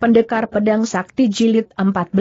Pendekar Pedang Sakti Jilid 14.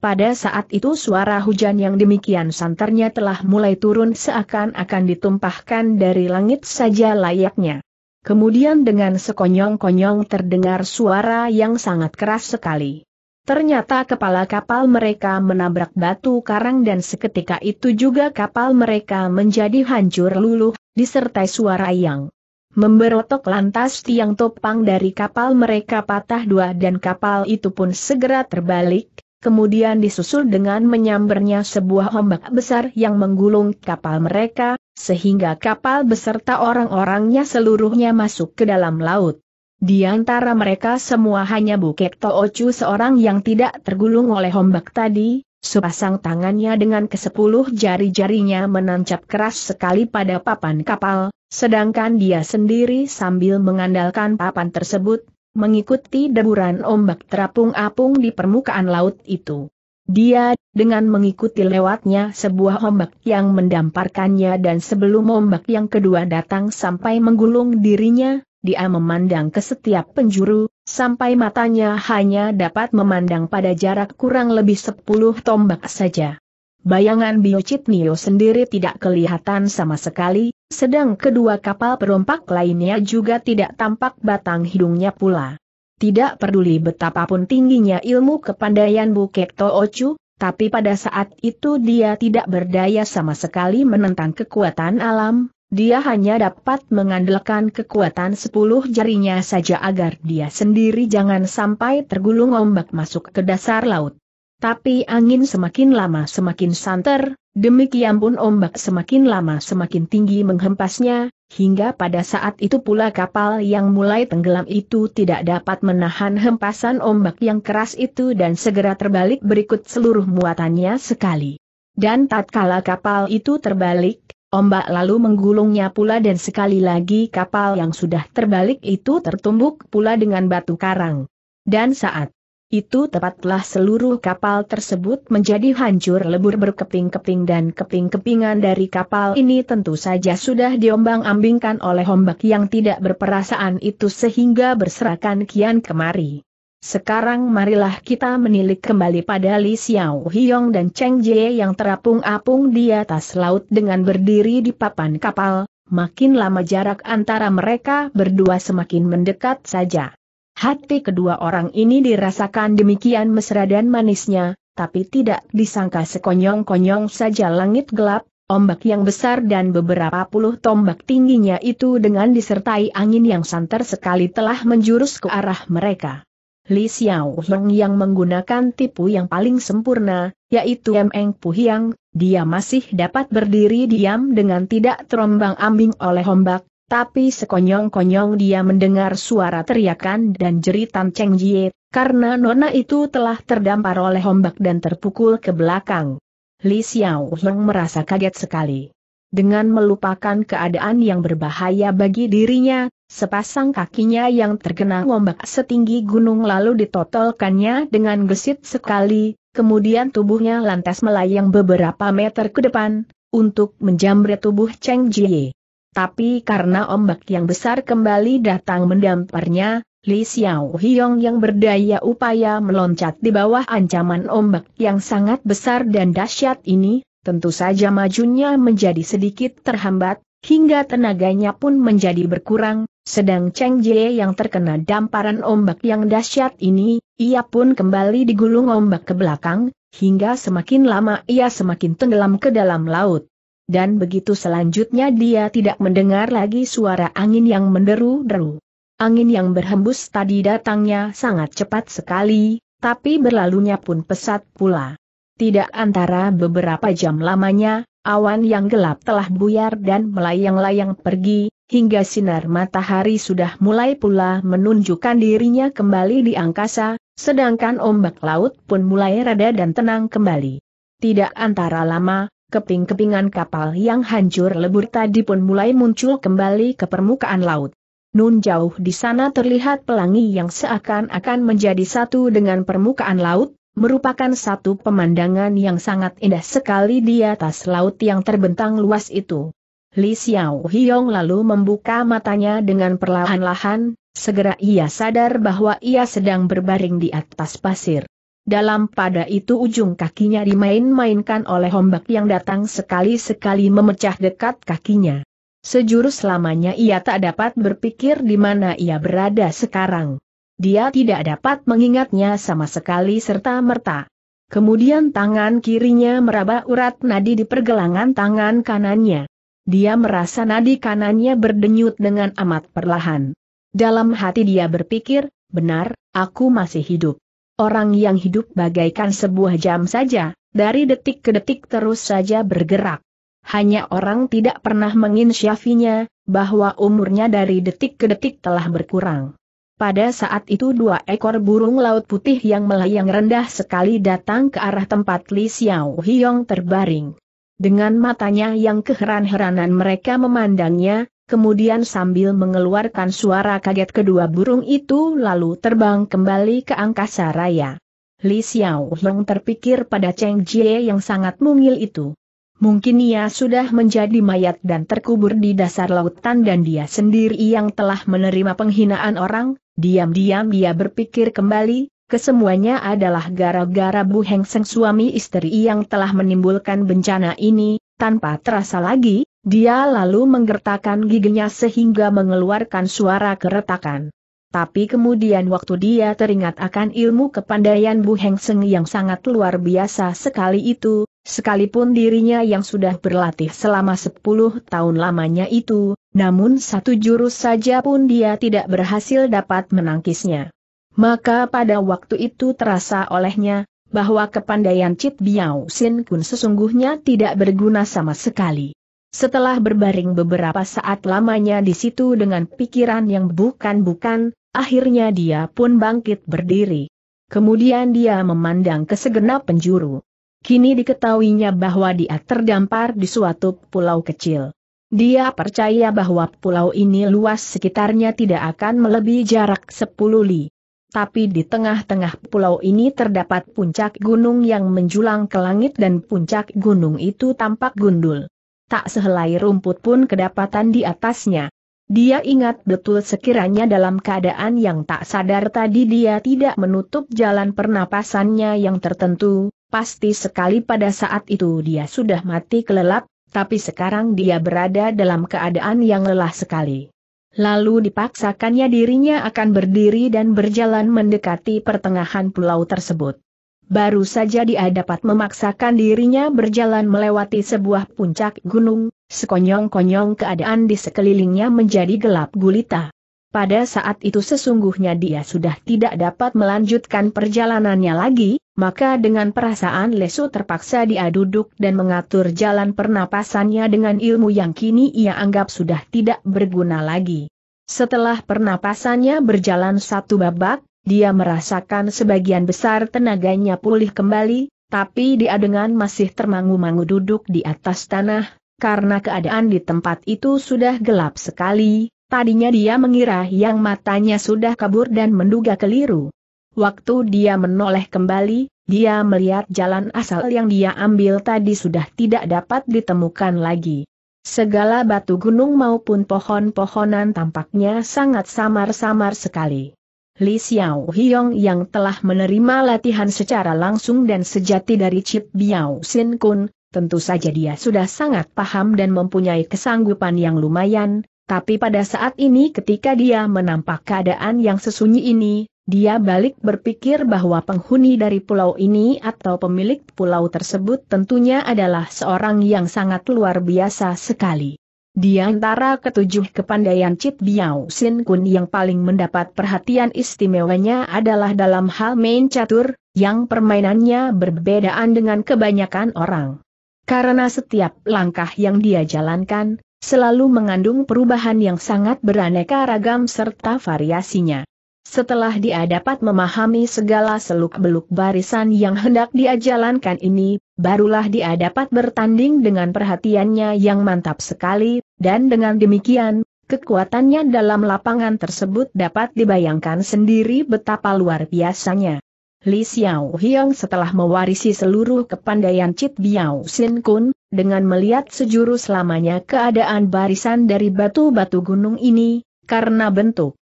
Pada saat itu suara hujan yang demikian santernya telah mulai turun seakan-akan ditumpahkan dari langit saja layaknya. Kemudian dengan sekonyong-konyong terdengar suara yang sangat keras sekali. Ternyata kepala kapal mereka menabrak batu karang dan seketika itu juga kapal mereka menjadi hancur luluh, disertai suara yang Memberotok lantas tiang topang dari kapal mereka patah dua dan kapal itu pun segera terbalik, kemudian disusul dengan menyambernya sebuah ombak besar yang menggulung kapal mereka, sehingga kapal beserta orang-orangnya seluruhnya masuk ke dalam laut. Di antara mereka semua hanya Bukek Toochu seorang yang tidak tergulung oleh ombak tadi, Sepasang tangannya dengan kesepuluh jari-jarinya menancap keras sekali pada papan kapal, sedangkan dia sendiri sambil mengandalkan papan tersebut, mengikuti deburan ombak terapung-apung di permukaan laut itu. Dia, dengan mengikuti lewatnya sebuah ombak yang mendamparkannya dan sebelum ombak yang kedua datang sampai menggulung dirinya, dia memandang ke setiap penjuru, sampai matanya hanya dapat memandang pada jarak kurang lebih sepuluh tombak saja. Bayangan Neo sendiri tidak kelihatan sama sekali, sedang kedua kapal perompak lainnya juga tidak tampak batang hidungnya pula. Tidak peduli betapapun tingginya ilmu kepandaian Bukek Toochu, tapi pada saat itu dia tidak berdaya sama sekali menentang kekuatan alam, dia hanya dapat mengandalkan kekuatan sepuluh jarinya saja agar dia sendiri jangan sampai tergulung ombak masuk ke dasar laut. Tapi angin semakin lama semakin santer, demikian pun ombak semakin lama semakin tinggi menghempasnya, hingga pada saat itu pula kapal yang mulai tenggelam itu tidak dapat menahan hempasan ombak yang keras itu dan segera terbalik berikut seluruh muatannya sekali. Dan tatkala kapal itu terbalik, Ombak lalu menggulungnya pula dan sekali lagi kapal yang sudah terbalik itu tertumbuk pula dengan batu karang. Dan saat itu tepatlah seluruh kapal tersebut menjadi hancur lebur berkeping-keping dan keping-kepingan dari kapal ini tentu saja sudah diombang-ambingkan oleh ombak yang tidak berperasaan itu sehingga berserakan kian kemari. Sekarang marilah kita menilik kembali pada Li Xiao Hiong dan Cheng Jie yang terapung-apung di atas laut dengan berdiri di papan kapal, makin lama jarak antara mereka berdua semakin mendekat saja. Hati kedua orang ini dirasakan demikian mesra dan manisnya, tapi tidak disangka sekonyong-konyong saja langit gelap, ombak yang besar dan beberapa puluh tombak tingginya itu dengan disertai angin yang santer sekali telah menjurus ke arah mereka. Li Xiao Hong yang menggunakan tipu yang paling sempurna, yaitu Meng Hiang, dia masih dapat berdiri diam dengan tidak terombang-ambing oleh ombak, tapi sekonyong-konyong dia mendengar suara teriakan dan jeritan Cheng Jie, karena nona itu telah terdampar oleh ombak dan terpukul ke belakang. Li Xiao Hong merasa kaget sekali. Dengan melupakan keadaan yang berbahaya bagi dirinya, Sepasang kakinya yang tergenang ombak setinggi gunung lalu ditotolkannya dengan gesit sekali, kemudian tubuhnya lantas melayang beberapa meter ke depan, untuk menjamret tubuh Cheng Jie. Tapi karena ombak yang besar kembali datang mendamparnya, Li Xiao Hiong yang berdaya upaya meloncat di bawah ancaman ombak yang sangat besar dan dahsyat ini, tentu saja majunya menjadi sedikit terhambat, hingga tenaganya pun menjadi berkurang, sedang Cheng Jie yang terkena damparan ombak yang dahsyat ini, ia pun kembali digulung ombak ke belakang, hingga semakin lama ia semakin tenggelam ke dalam laut. Dan begitu selanjutnya dia tidak mendengar lagi suara angin yang menderu-deru. Angin yang berhembus tadi datangnya sangat cepat sekali, tapi berlalunya pun pesat pula. Tidak antara beberapa jam lamanya, awan yang gelap telah buyar dan melayang-layang pergi, hingga sinar matahari sudah mulai pula menunjukkan dirinya kembali di angkasa, sedangkan ombak laut pun mulai reda dan tenang kembali. Tidak antara lama, keping-kepingan kapal yang hancur lebur tadi pun mulai muncul kembali ke permukaan laut. Nun jauh di sana terlihat pelangi yang seakan-akan menjadi satu dengan permukaan laut, merupakan satu pemandangan yang sangat indah sekali di atas laut yang terbentang luas itu. Li Xiao Hiong lalu membuka matanya dengan perlahan-lahan, segera ia sadar bahwa ia sedang berbaring di atas pasir. Dalam pada itu ujung kakinya dimain-mainkan oleh ombak yang datang sekali-sekali memecah dekat kakinya. Sejurus lamanya ia tak dapat berpikir di mana ia berada sekarang. Dia tidak dapat mengingatnya sama sekali serta merta. Kemudian tangan kirinya meraba urat nadi di pergelangan tangan kanannya. Dia merasa nadi kanannya berdenyut dengan amat perlahan. Dalam hati dia berpikir, benar, aku masih hidup. Orang yang hidup bagaikan sebuah jam saja, dari detik ke detik terus saja bergerak. Hanya orang tidak pernah menginsyafinya, bahwa umurnya dari detik ke detik telah berkurang. Pada saat itu dua ekor burung laut putih yang melayang rendah sekali datang ke arah tempat Li Xiao Hiong terbaring. Dengan matanya yang keheran-heranan mereka memandangnya, kemudian sambil mengeluarkan suara kaget kedua burung itu lalu terbang kembali ke angkasa raya. Li Xiao Long terpikir pada Cheng Jie yang sangat mungil itu. Mungkin ia sudah menjadi mayat dan terkubur di dasar lautan dan dia sendiri yang telah menerima penghinaan orang, diam-diam dia berpikir kembali, kesemuanya adalah gara-gara Bu Heng Seng suami istri yang telah menimbulkan bencana ini, tanpa terasa lagi, dia lalu menggertakkan giginya sehingga mengeluarkan suara keretakan. Tapi kemudian waktu dia teringat akan ilmu kepandaian Bu Heng Seng yang sangat luar biasa sekali itu, sekalipun dirinya yang sudah berlatih selama 10 tahun lamanya itu, namun satu jurus saja pun dia tidak berhasil dapat menangkisnya. Maka pada waktu itu terasa olehnya, bahwa kepandaian Cit Biao Sin Kun sesungguhnya tidak berguna sama sekali. Setelah berbaring beberapa saat lamanya di situ dengan pikiran yang bukan-bukan, akhirnya dia pun bangkit berdiri. Kemudian dia memandang ke segenap penjuru. Kini diketahuinya bahwa dia terdampar di suatu pulau kecil. Dia percaya bahwa pulau ini luas sekitarnya tidak akan melebihi jarak 10 li tapi di tengah-tengah pulau ini terdapat puncak gunung yang menjulang ke langit dan puncak gunung itu tampak gundul. Tak sehelai rumput pun kedapatan di atasnya. Dia ingat betul sekiranya dalam keadaan yang tak sadar tadi dia tidak menutup jalan pernapasannya yang tertentu, pasti sekali pada saat itu dia sudah mati kelelap, tapi sekarang dia berada dalam keadaan yang lelah sekali. Lalu dipaksakannya dirinya akan berdiri dan berjalan mendekati pertengahan pulau tersebut. Baru saja dia dapat memaksakan dirinya berjalan melewati sebuah puncak gunung, sekonyong-konyong keadaan di sekelilingnya menjadi gelap gulita. Pada saat itu sesungguhnya dia sudah tidak dapat melanjutkan perjalanannya lagi, maka dengan perasaan lesu terpaksa dia duduk dan mengatur jalan pernapasannya dengan ilmu yang kini ia anggap sudah tidak berguna lagi. Setelah pernapasannya berjalan satu babak, dia merasakan sebagian besar tenaganya pulih kembali, tapi dia dengan masih termangu-mangu duduk di atas tanah, karena keadaan di tempat itu sudah gelap sekali, Tadinya dia mengira yang matanya sudah kabur dan menduga keliru. Waktu dia menoleh kembali, dia melihat jalan asal yang dia ambil tadi sudah tidak dapat ditemukan lagi. Segala batu gunung maupun pohon-pohonan tampaknya sangat samar-samar sekali. Li Xiao Hiong yang telah menerima latihan secara langsung dan sejati dari Chip Biao Sin Kun, tentu saja dia sudah sangat paham dan mempunyai kesanggupan yang lumayan, tapi pada saat ini ketika dia menampak keadaan yang sesunyi ini, dia balik berpikir bahwa penghuni dari pulau ini atau pemilik pulau tersebut tentunya adalah seorang yang sangat luar biasa sekali. Di antara ketujuh kepandaian Cip Biao Sin Kun yang paling mendapat perhatian istimewanya adalah dalam hal main catur, yang permainannya berbedaan dengan kebanyakan orang. Karena setiap langkah yang dia jalankan, selalu mengandung perubahan yang sangat beraneka ragam serta variasinya. Setelah dia dapat memahami segala seluk-beluk barisan yang hendak dia jalankan ini, barulah dia dapat bertanding dengan perhatiannya yang mantap sekali, dan dengan demikian, kekuatannya dalam lapangan tersebut dapat dibayangkan sendiri betapa luar biasanya. Li Xiao Hyang setelah mewarisi seluruh kepandaian Cit Biao Sin Kun, dengan melihat sejurus lamanya keadaan barisan dari batu-batu gunung ini, karena bentuk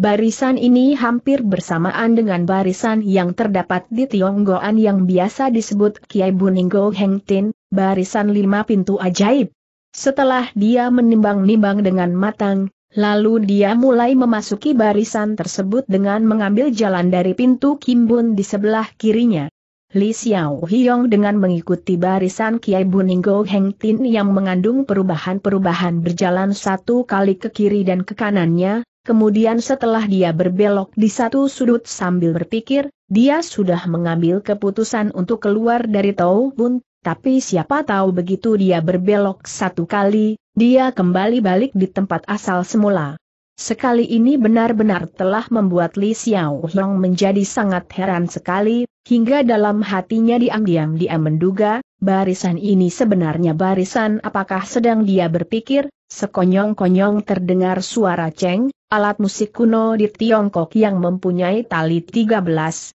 Barisan ini hampir bersamaan dengan barisan yang terdapat di Tionggoan yang biasa disebut Kiai Buninggo Heng Tin, barisan lima pintu ajaib. Setelah dia menimbang-nimbang dengan matang, Lalu dia mulai memasuki barisan tersebut dengan mengambil jalan dari pintu Kimbun di sebelah kirinya. Li Xiao Hiong dengan mengikuti barisan Kiai Buninggo Heng Tin yang mengandung perubahan-perubahan berjalan satu kali ke kiri dan ke kanannya, kemudian setelah dia berbelok di satu sudut sambil berpikir, dia sudah mengambil keputusan untuk keluar dari Tau Bun tapi siapa tahu begitu dia berbelok satu kali, dia kembali balik di tempat asal semula. Sekali ini benar-benar telah membuat Li Xiao Long menjadi sangat heran sekali, hingga dalam hatinya diam-diam dia menduga, barisan ini sebenarnya barisan apakah sedang dia berpikir, sekonyong-konyong terdengar suara ceng, alat musik kuno di Tiongkok yang mempunyai tali 13,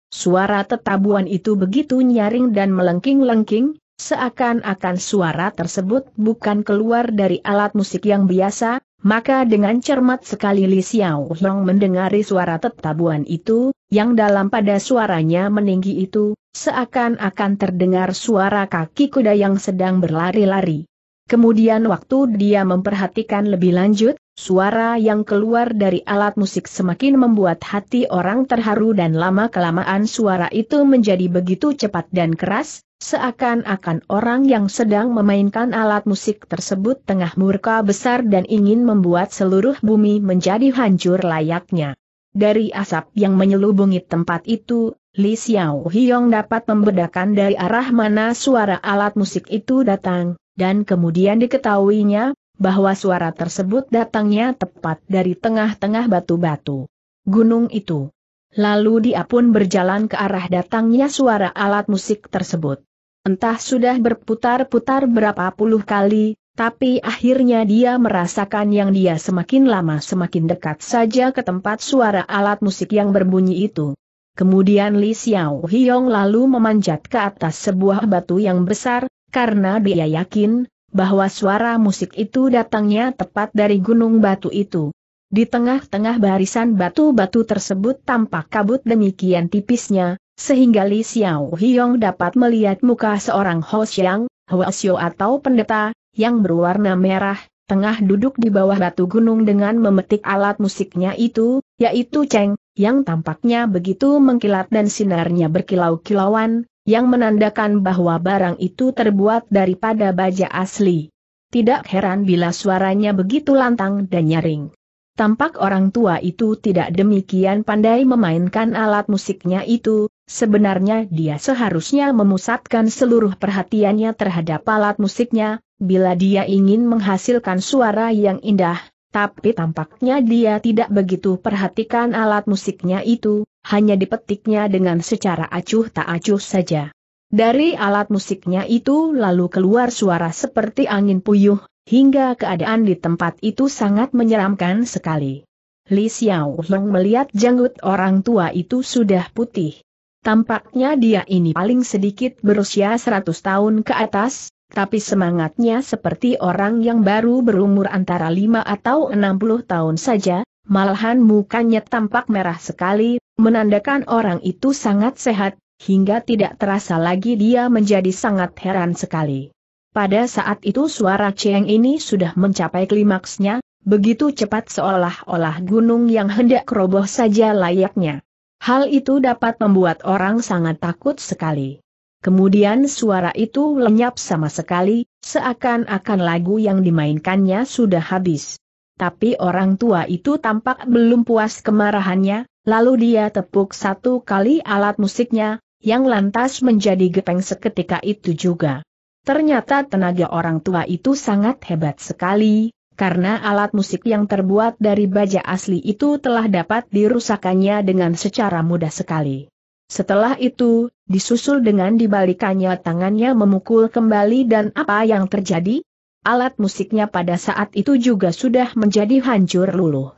suara tetabuan itu begitu nyaring dan melengking-lengking, Seakan-akan suara tersebut bukan keluar dari alat musik yang biasa, maka dengan cermat sekali Li Xiao Long mendengari suara tetabuan itu, yang dalam pada suaranya meninggi itu, seakan-akan terdengar suara kaki kuda yang sedang berlari-lari. Kemudian waktu dia memperhatikan lebih lanjut, suara yang keluar dari alat musik semakin membuat hati orang terharu dan lama-kelamaan suara itu menjadi begitu cepat dan keras, Seakan-akan orang yang sedang memainkan alat musik tersebut tengah murka besar dan ingin membuat seluruh bumi menjadi hancur layaknya. Dari asap yang menyelubungi tempat itu, Li Xiao Hiong dapat membedakan dari arah mana suara alat musik itu datang, dan kemudian diketahuinya, bahwa suara tersebut datangnya tepat dari tengah-tengah batu-batu gunung itu. Lalu dia pun berjalan ke arah datangnya suara alat musik tersebut. Entah sudah berputar-putar berapa puluh kali, tapi akhirnya dia merasakan yang dia semakin lama semakin dekat saja ke tempat suara alat musik yang berbunyi itu. Kemudian Li Xiao Hiong lalu memanjat ke atas sebuah batu yang besar, karena dia yakin, bahwa suara musik itu datangnya tepat dari gunung batu itu. Di tengah-tengah barisan batu-batu tersebut tampak kabut demikian tipisnya, sehingga Li Xiao Hyong dapat melihat muka seorang Ho Xiang, Hua Xiu atau pendeta, yang berwarna merah, tengah duduk di bawah batu gunung dengan memetik alat musiknya itu, yaitu Cheng, yang tampaknya begitu mengkilat dan sinarnya berkilau-kilauan, yang menandakan bahwa barang itu terbuat daripada baja asli. Tidak heran bila suaranya begitu lantang dan nyaring. Tampak orang tua itu tidak demikian pandai memainkan alat musiknya itu, Sebenarnya dia seharusnya memusatkan seluruh perhatiannya terhadap alat musiknya, bila dia ingin menghasilkan suara yang indah, tapi tampaknya dia tidak begitu perhatikan alat musiknya itu, hanya dipetiknya dengan secara acuh tak acuh saja. Dari alat musiknya itu lalu keluar suara seperti angin puyuh, hingga keadaan di tempat itu sangat menyeramkan sekali. Li Xiaolong melihat janggut orang tua itu sudah putih, Tampaknya dia ini paling sedikit berusia 100 tahun ke atas, tapi semangatnya seperti orang yang baru berumur antara 5 atau 60 tahun saja, malahan mukanya tampak merah sekali, menandakan orang itu sangat sehat, hingga tidak terasa lagi dia menjadi sangat heran sekali. Pada saat itu suara Cheng ini sudah mencapai klimaksnya, begitu cepat seolah-olah gunung yang hendak roboh saja layaknya. Hal itu dapat membuat orang sangat takut sekali. Kemudian suara itu lenyap sama sekali, seakan-akan lagu yang dimainkannya sudah habis. Tapi orang tua itu tampak belum puas kemarahannya, lalu dia tepuk satu kali alat musiknya, yang lantas menjadi gepeng seketika itu juga. Ternyata tenaga orang tua itu sangat hebat sekali, karena alat musik yang terbuat dari baja asli itu telah dapat dirusakannya dengan secara mudah sekali. Setelah itu, disusul dengan dibalikannya tangannya memukul kembali dan apa yang terjadi? Alat musiknya pada saat itu juga sudah menjadi hancur luluh.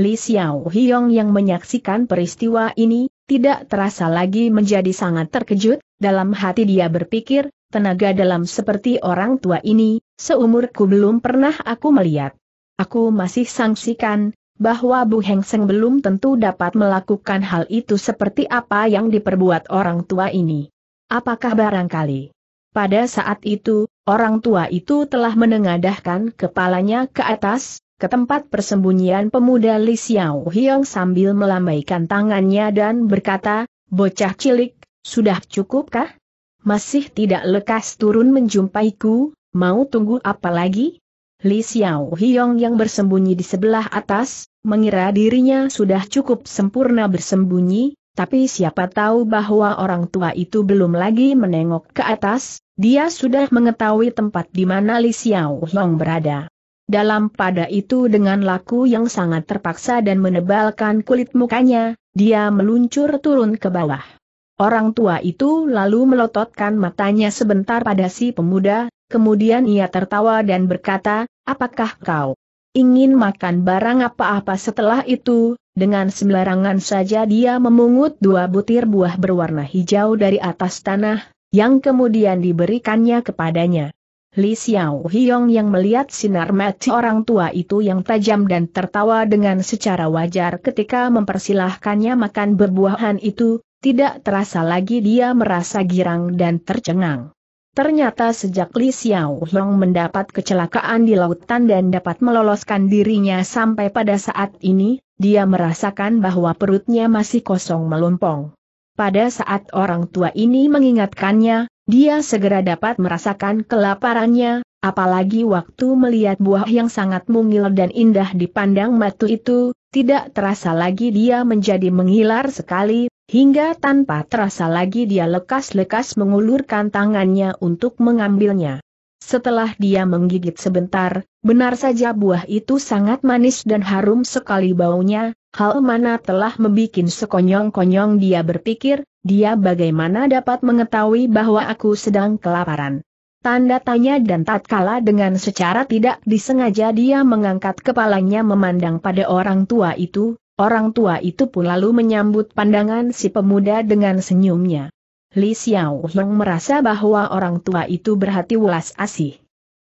Li Xiao Hiong yang menyaksikan peristiwa ini, tidak terasa lagi menjadi sangat terkejut, dalam hati dia berpikir, tenaga dalam seperti orang tua ini, Seumurku belum pernah aku melihat. Aku masih sangsikan, bahwa Bu Heng Seng belum tentu dapat melakukan hal itu seperti apa yang diperbuat orang tua ini. Apakah barangkali? Pada saat itu, orang tua itu telah menengadahkan kepalanya ke atas, ke tempat persembunyian pemuda Li Xiao Hiong sambil melambaikan tangannya dan berkata, Bocah cilik, sudah cukupkah? Masih tidak lekas turun menjumpaiku, Mau tunggu apa lagi? Li Xiao Hiong yang bersembunyi di sebelah atas, mengira dirinya sudah cukup sempurna bersembunyi, tapi siapa tahu bahwa orang tua itu belum lagi menengok ke atas, dia sudah mengetahui tempat di mana Li Xiao Hiong berada. Dalam pada itu dengan laku yang sangat terpaksa dan menebalkan kulit mukanya, dia meluncur turun ke bawah. Orang tua itu lalu melototkan matanya sebentar pada si pemuda, Kemudian ia tertawa dan berkata, apakah kau ingin makan barang apa-apa setelah itu, dengan sembarangan saja dia memungut dua butir buah berwarna hijau dari atas tanah, yang kemudian diberikannya kepadanya. Li Xiao Hiong yang melihat sinar mati orang tua itu yang tajam dan tertawa dengan secara wajar ketika mempersilahkannya makan berbuahan itu, tidak terasa lagi dia merasa girang dan tercengang. Ternyata sejak Li Xiao Long mendapat kecelakaan di lautan dan dapat meloloskan dirinya sampai pada saat ini, dia merasakan bahwa perutnya masih kosong melompong. Pada saat orang tua ini mengingatkannya, dia segera dapat merasakan kelaparannya, apalagi waktu melihat buah yang sangat mungil dan indah dipandang matu itu, tidak terasa lagi dia menjadi mengilar sekali, Hingga tanpa terasa lagi dia lekas-lekas mengulurkan tangannya untuk mengambilnya. Setelah dia menggigit sebentar, benar saja buah itu sangat manis dan harum sekali baunya, hal mana telah membuat sekonyong-konyong dia berpikir, dia bagaimana dapat mengetahui bahwa aku sedang kelaparan. Tanda tanya dan tatkala dengan secara tidak disengaja dia mengangkat kepalanya memandang pada orang tua itu, Orang tua itu pun lalu menyambut pandangan si pemuda dengan senyumnya. Li Xiao Hong merasa bahwa orang tua itu berhati welas asih.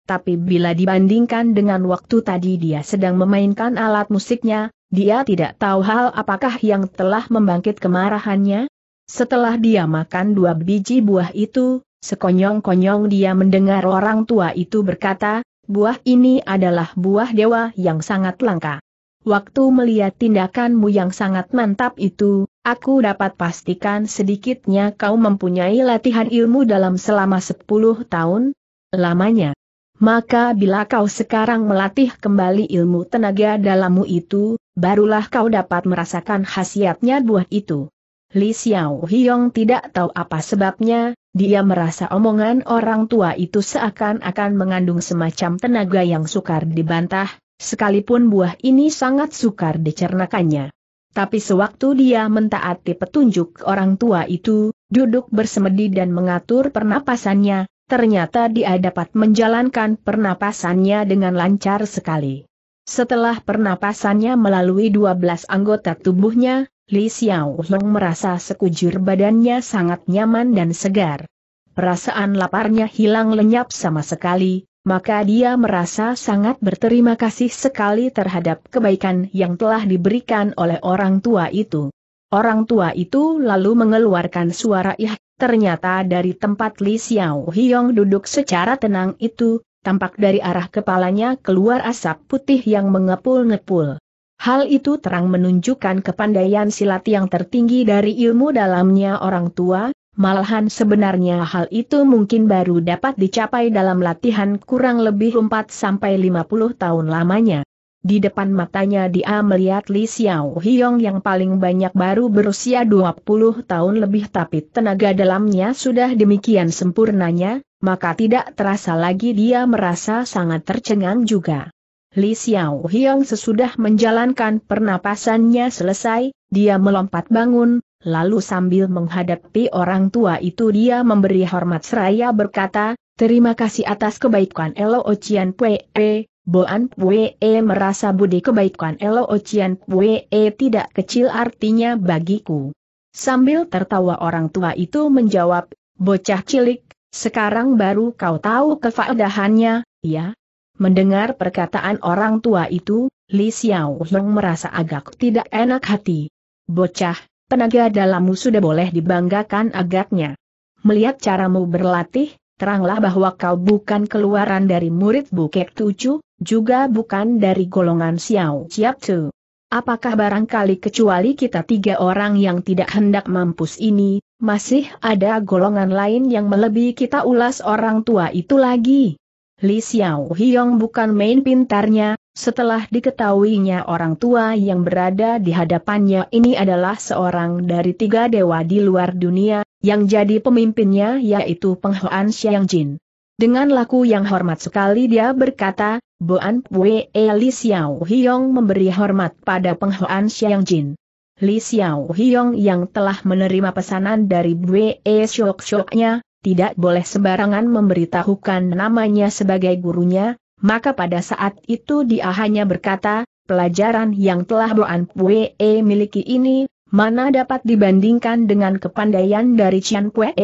Tapi bila dibandingkan dengan waktu tadi dia sedang memainkan alat musiknya, dia tidak tahu hal apakah yang telah membangkit kemarahannya. Setelah dia makan dua biji buah itu, sekonyong-konyong dia mendengar orang tua itu berkata, buah ini adalah buah dewa yang sangat langka. Waktu melihat tindakanmu yang sangat mantap itu, aku dapat pastikan sedikitnya kau mempunyai latihan ilmu dalam selama 10 tahun lamanya. Maka bila kau sekarang melatih kembali ilmu tenaga dalammu itu, barulah kau dapat merasakan khasiatnya buah itu. Li Xiao Hiong tidak tahu apa sebabnya, dia merasa omongan orang tua itu seakan-akan mengandung semacam tenaga yang sukar dibantah, sekalipun buah ini sangat sukar dicernakannya. Tapi sewaktu dia mentaati petunjuk orang tua itu, duduk bersemedi dan mengatur pernapasannya, ternyata dia dapat menjalankan pernapasannya dengan lancar sekali. Setelah pernapasannya melalui 12 anggota tubuhnya, Li Xiao Long merasa sekujur badannya sangat nyaman dan segar. Perasaan laparnya hilang lenyap sama sekali, maka dia merasa sangat berterima kasih sekali terhadap kebaikan yang telah diberikan oleh orang tua itu. Orang tua itu lalu mengeluarkan suara ih, ternyata dari tempat Li Xiao Hiong duduk secara tenang itu, tampak dari arah kepalanya keluar asap putih yang mengepul-ngepul. Hal itu terang menunjukkan kepandaian silat yang tertinggi dari ilmu dalamnya orang tua, Malahan sebenarnya hal itu mungkin baru dapat dicapai dalam latihan kurang lebih 4-50 tahun lamanya. Di depan matanya dia melihat Li Xiao Hiong yang paling banyak baru berusia 20 tahun lebih tapi tenaga dalamnya sudah demikian sempurnanya, maka tidak terasa lagi dia merasa sangat tercengang juga. Li Xiao Hiong sesudah menjalankan pernapasannya selesai, dia melompat bangun, Lalu sambil menghadapi orang tua itu dia memberi hormat seraya berkata, Terima kasih atas kebaikan Elo Ocean Pue, Boan Pue merasa budi kebaikan Elo Ocean Pue tidak kecil artinya bagiku. Sambil tertawa orang tua itu menjawab, Bocah cilik, sekarang baru kau tahu kefaedahannya, ya? Mendengar perkataan orang tua itu, Li Xiao Long merasa agak tidak enak hati. Bocah, Tenaga dalammu sudah boleh dibanggakan agaknya. Melihat caramu berlatih, teranglah bahwa kau bukan keluaran dari murid Bukek Tucu, juga bukan dari golongan Xiao Chiap Tu. Apakah barangkali kecuali kita tiga orang yang tidak hendak mampus ini, masih ada golongan lain yang melebihi kita ulas orang tua itu lagi? Li Xiao Hiong bukan main pintarnya, setelah diketahuinya orang tua yang berada di hadapannya ini adalah seorang dari tiga dewa di luar dunia, yang jadi pemimpinnya yaitu Penghoan Xiang Jin. Dengan laku yang hormat sekali dia berkata, Boan Pue eh, Li Xiao Hiong memberi hormat pada Penghoan Xiang Jin. Li Xiao Hiong yang telah menerima pesanan dari Bwe eh, Shok Shoknya, tidak boleh sembarangan memberitahukan namanya sebagai gurunya, maka pada saat itu dia hanya berkata, pelajaran yang telah Boan Pue miliki ini, mana dapat dibandingkan dengan kepandaian dari Cian Pue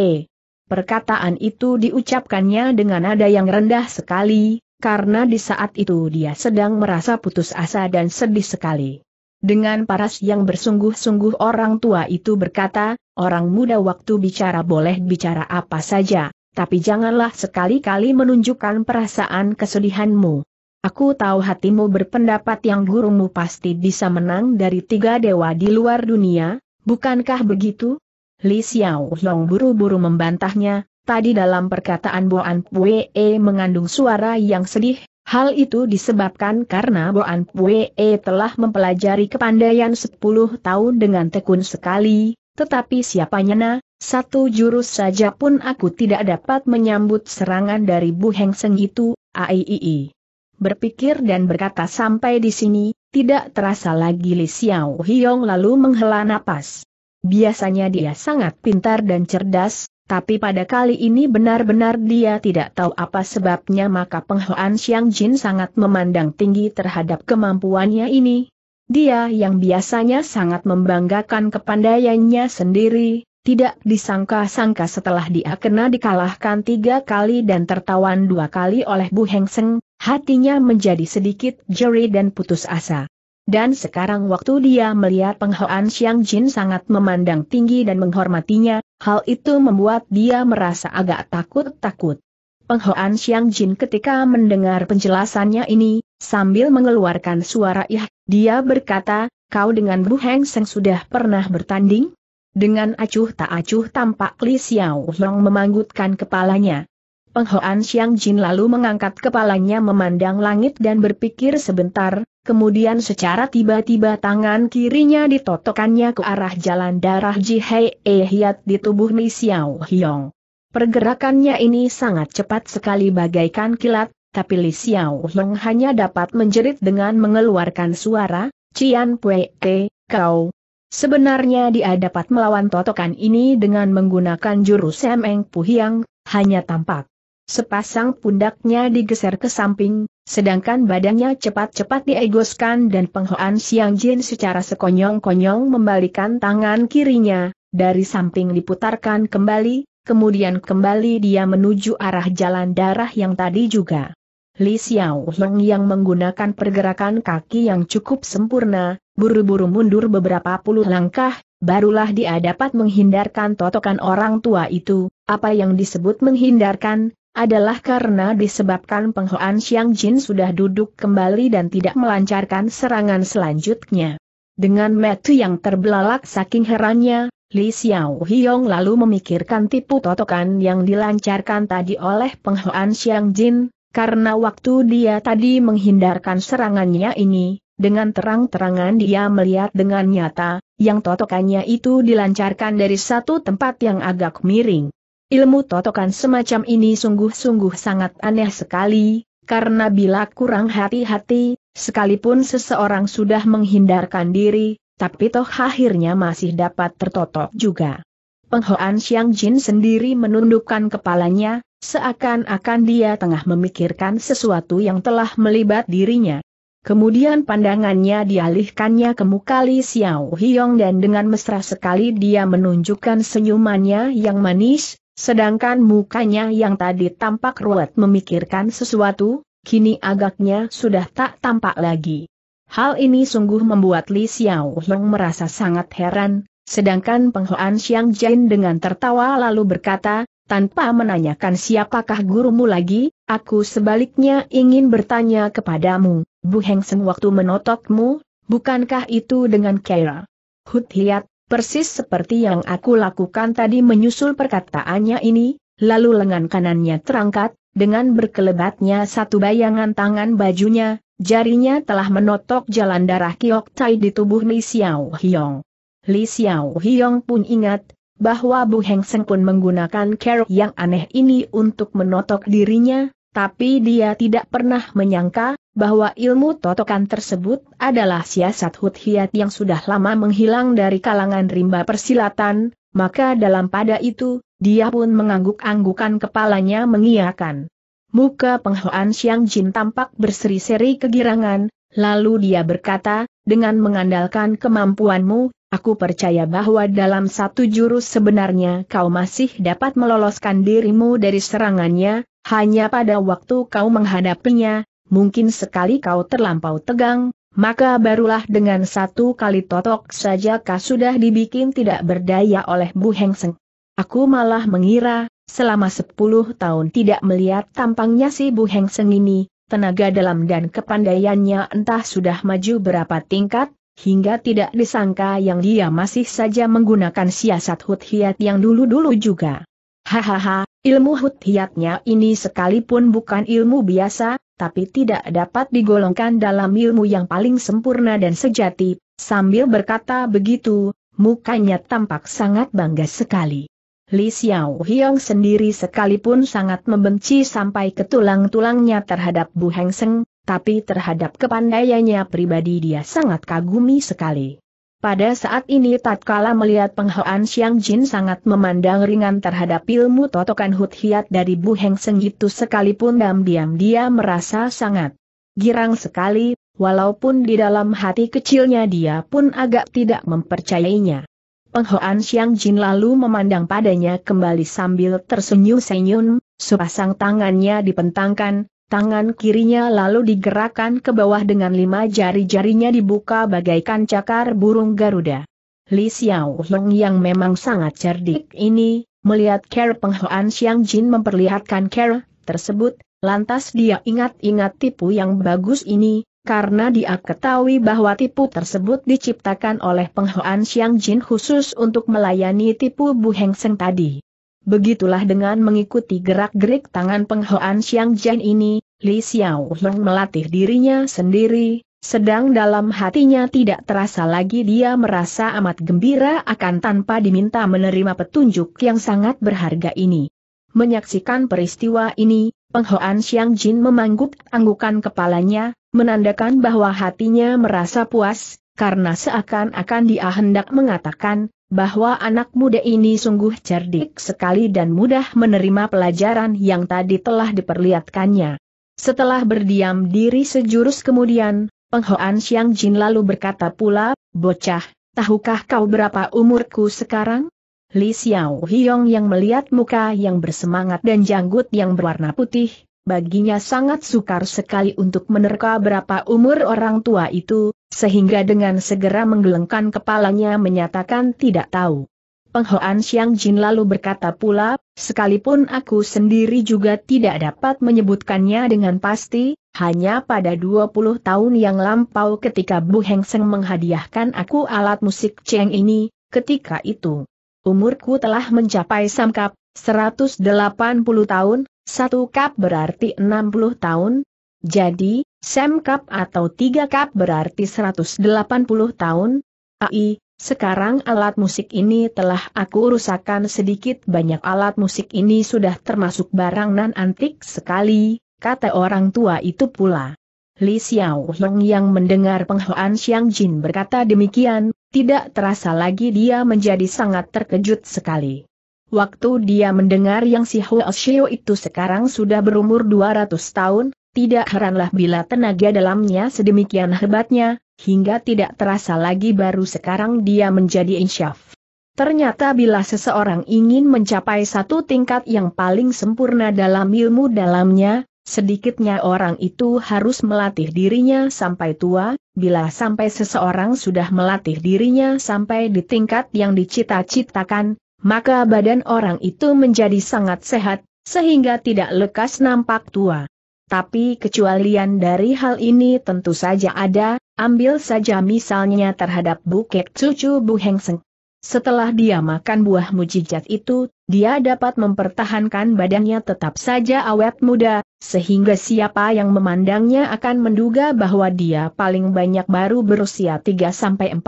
Perkataan itu diucapkannya dengan nada yang rendah sekali, karena di saat itu dia sedang merasa putus asa dan sedih sekali. Dengan paras yang bersungguh-sungguh orang tua itu berkata, orang muda waktu bicara boleh bicara apa saja, tapi janganlah sekali-kali menunjukkan perasaan kesedihanmu. Aku tahu hatimu berpendapat yang gurumu pasti bisa menang dari tiga dewa di luar dunia, bukankah begitu? Li Xiao Long buru-buru membantahnya, tadi dalam perkataan Boan Pue mengandung suara yang sedih, hal itu disebabkan karena Boan Pue telah mempelajari kepandaian 10 tahun dengan tekun sekali, tetapi siapa nyana, satu jurus saja pun aku tidak dapat menyambut serangan dari Bu Heng Seng itu, AIII. Berpikir dan berkata sampai di sini, tidak terasa lagi Li Xiao Hiong lalu menghela napas. Biasanya dia sangat pintar dan cerdas, tapi pada kali ini benar-benar dia tidak tahu apa sebabnya maka Penghoan Xiang Jin sangat memandang tinggi terhadap kemampuannya ini, dia yang biasanya sangat membanggakan kepandaiannya sendiri, tidak disangka-sangka setelah dia kena dikalahkan tiga kali dan tertawan dua kali oleh Bu Heng Seng, hatinya menjadi sedikit jeri dan putus asa. Dan sekarang waktu dia melihat penghoan Xiang Jin sangat memandang tinggi dan menghormatinya, hal itu membuat dia merasa agak takut-takut. Penghoan Xiang Jin ketika mendengar penjelasannya ini, sambil mengeluarkan suara ih dia berkata, kau dengan Bu Heng Seng sudah pernah bertanding? Dengan acuh tak acuh tampak Li Xiao Long memanggutkan kepalanya. Penghoan Xiang Jin lalu mengangkat kepalanya memandang langit dan berpikir sebentar, kemudian secara tiba-tiba tangan kirinya ditotokannya ke arah jalan darah Ji Hei E Ehyat di tubuh Li Xiao Hiong. Pergerakannya ini sangat cepat sekali bagaikan kilat, tapi Li Xiao Hong hanya dapat menjerit dengan mengeluarkan suara, Cian Pue Te, kau. Sebenarnya dia dapat melawan totokan ini dengan menggunakan jurus Semeng Puhiang, hanya tampak. Sepasang pundaknya digeser ke samping, sedangkan badannya cepat-cepat diegoskan dan penghoan Siang Jin secara sekonyong-konyong membalikan tangan kirinya, dari samping diputarkan kembali, kemudian kembali dia menuju arah jalan darah yang tadi juga. Li Xiao Hong yang menggunakan pergerakan kaki yang cukup sempurna, buru-buru mundur beberapa puluh langkah, barulah dia dapat menghindarkan totokan orang tua itu, apa yang disebut menghindarkan, adalah karena disebabkan penghoan Xiang Jin sudah duduk kembali dan tidak melancarkan serangan selanjutnya. Dengan metu yang terbelalak saking herannya, Li Xiao Hiong lalu memikirkan tipu totokan yang dilancarkan tadi oleh penghoan Xiang Jin, karena waktu dia tadi menghindarkan serangannya ini, dengan terang-terangan dia melihat dengan nyata, yang totokannya itu dilancarkan dari satu tempat yang agak miring. Ilmu totokan semacam ini sungguh-sungguh sangat aneh sekali, karena bila kurang hati-hati, sekalipun seseorang sudah menghindarkan diri, tapi toh akhirnya masih dapat tertotok juga. Penghoan Xiang Jin sendiri menundukkan kepalanya, Seakan-akan dia tengah memikirkan sesuatu yang telah melibat dirinya. Kemudian pandangannya dialihkannya ke muka Li Xiao Hiong dan dengan mesra sekali dia menunjukkan senyumannya yang manis, sedangkan mukanya yang tadi tampak ruwet memikirkan sesuatu, kini agaknya sudah tak tampak lagi. Hal ini sungguh membuat Li Xiao Hiong merasa sangat heran, sedangkan Penghoan Xiang Jin dengan tertawa lalu berkata, tanpa menanyakan siapakah gurumu lagi, aku sebaliknya ingin bertanya kepadamu, Bu Hengsen waktu menotokmu, bukankah itu dengan Kaira? Hut Hiat, persis seperti yang aku lakukan tadi menyusul perkataannya ini, lalu lengan kanannya terangkat, dengan berkelebatnya satu bayangan tangan bajunya, jarinya telah menotok jalan darah Kiok Tai di tubuh Li Xiao Hiong. Li Xiao Hiong pun ingat, bahwa Bu Heng Seng pun menggunakan cara yang aneh ini untuk menotok dirinya, tapi dia tidak pernah menyangka bahwa ilmu totokan tersebut adalah siasat Hut Hiat yang sudah lama menghilang dari kalangan rimba persilatan, maka dalam pada itu, dia pun mengangguk-anggukan kepalanya mengiakan. Muka penghoan Xiang Jin tampak berseri-seri kegirangan, lalu dia berkata, dengan mengandalkan kemampuanmu, Aku percaya bahwa dalam satu jurus sebenarnya kau masih dapat meloloskan dirimu dari serangannya, hanya pada waktu kau menghadapinya, mungkin sekali kau terlampau tegang, maka barulah dengan satu kali totok saja kau sudah dibikin tidak berdaya oleh Bu Heng Seng. Aku malah mengira, selama sepuluh tahun tidak melihat tampangnya si Bu Heng Seng ini, tenaga dalam dan kepandaiannya entah sudah maju berapa tingkat, hingga tidak disangka yang dia masih saja menggunakan siasat Hut Hiat yang dulu-dulu juga. Hahaha, ilmu Hut Hiatnya ini sekalipun bukan ilmu biasa, tapi tidak dapat digolongkan dalam ilmu yang paling sempurna dan sejati, sambil berkata begitu, mukanya tampak sangat bangga sekali. Li Xiao Hiong sendiri sekalipun sangat membenci sampai ke tulang-tulangnya terhadap Bu Heng Seng, tapi terhadap kepandaiannya pribadi dia sangat kagumi sekali. Pada saat ini tatkala melihat penghoan Xiang Jin sangat memandang ringan terhadap ilmu totokan Hut Hiat dari Bu Heng Seng itu sekalipun diam-diam dia merasa sangat girang sekali, walaupun di dalam hati kecilnya dia pun agak tidak mempercayainya. Penghoan Xiang Jin lalu memandang padanya kembali sambil tersenyum-senyum, sepasang tangannya dipentangkan, Tangan kirinya lalu digerakkan ke bawah dengan lima jari-jarinya dibuka bagaikan cakar burung Garuda. Li Xiao Long yang memang sangat cerdik ini, melihat Ker Penghoan Xiang Jin memperlihatkan Ker tersebut, lantas dia ingat-ingat tipu yang bagus ini, karena dia ketahui bahwa tipu tersebut diciptakan oleh Penghoan Xiang Jin khusus untuk melayani tipu Bu Heng Seng tadi. Begitulah dengan mengikuti gerak-gerik tangan penghoan Xiang Jian ini, Li Xiao Long melatih dirinya sendiri, sedang dalam hatinya tidak terasa lagi dia merasa amat gembira akan tanpa diminta menerima petunjuk yang sangat berharga ini. Menyaksikan peristiwa ini, Penghoan Xiang Jin memanggut anggukan kepalanya, menandakan bahwa hatinya merasa puas, karena seakan-akan dia hendak mengatakan, bahwa anak muda ini sungguh cerdik sekali dan mudah menerima pelajaran yang tadi telah diperlihatkannya. Setelah berdiam diri sejurus kemudian, Penghoan Xiang Jin lalu berkata pula, Bocah, tahukah kau berapa umurku sekarang? Li Xiao Hiong yang melihat muka yang bersemangat dan janggut yang berwarna putih, baginya sangat sukar sekali untuk menerka berapa umur orang tua itu, sehingga dengan segera menggelengkan kepalanya menyatakan tidak tahu. Penghoan Xiang Jin lalu berkata pula, sekalipun aku sendiri juga tidak dapat menyebutkannya dengan pasti, hanya pada 20 tahun yang lampau ketika Bu Heng Seng menghadiahkan aku alat musik Cheng ini, ketika itu umurku telah mencapai samkap 180 tahun, satu kap berarti 60 tahun, jadi, sem kap atau tiga kap berarti 180 tahun. AI, sekarang alat musik ini telah aku rusakan sedikit banyak alat musik ini sudah termasuk barang nan-antik sekali, kata orang tua itu pula. Li Xiao Hong yang mendengar penghoan Xiang Jin berkata demikian, tidak terasa lagi dia menjadi sangat terkejut sekali. Waktu dia mendengar yang si Huo Shio itu sekarang sudah berumur 200 tahun, tidak heranlah bila tenaga dalamnya sedemikian hebatnya, hingga tidak terasa lagi baru sekarang dia menjadi insyaf. Ternyata bila seseorang ingin mencapai satu tingkat yang paling sempurna dalam ilmu dalamnya, sedikitnya orang itu harus melatih dirinya sampai tua, bila sampai seseorang sudah melatih dirinya sampai di tingkat yang dicita-citakan, maka badan orang itu menjadi sangat sehat, sehingga tidak lekas nampak tua. Tapi kecualian dari hal ini tentu saja ada, ambil saja misalnya terhadap bukek Cucu Bu Hengseng. Setelah dia makan buah mujijat itu, dia dapat mempertahankan badannya tetap saja awet muda, sehingga siapa yang memandangnya akan menduga bahwa dia paling banyak baru berusia 3-40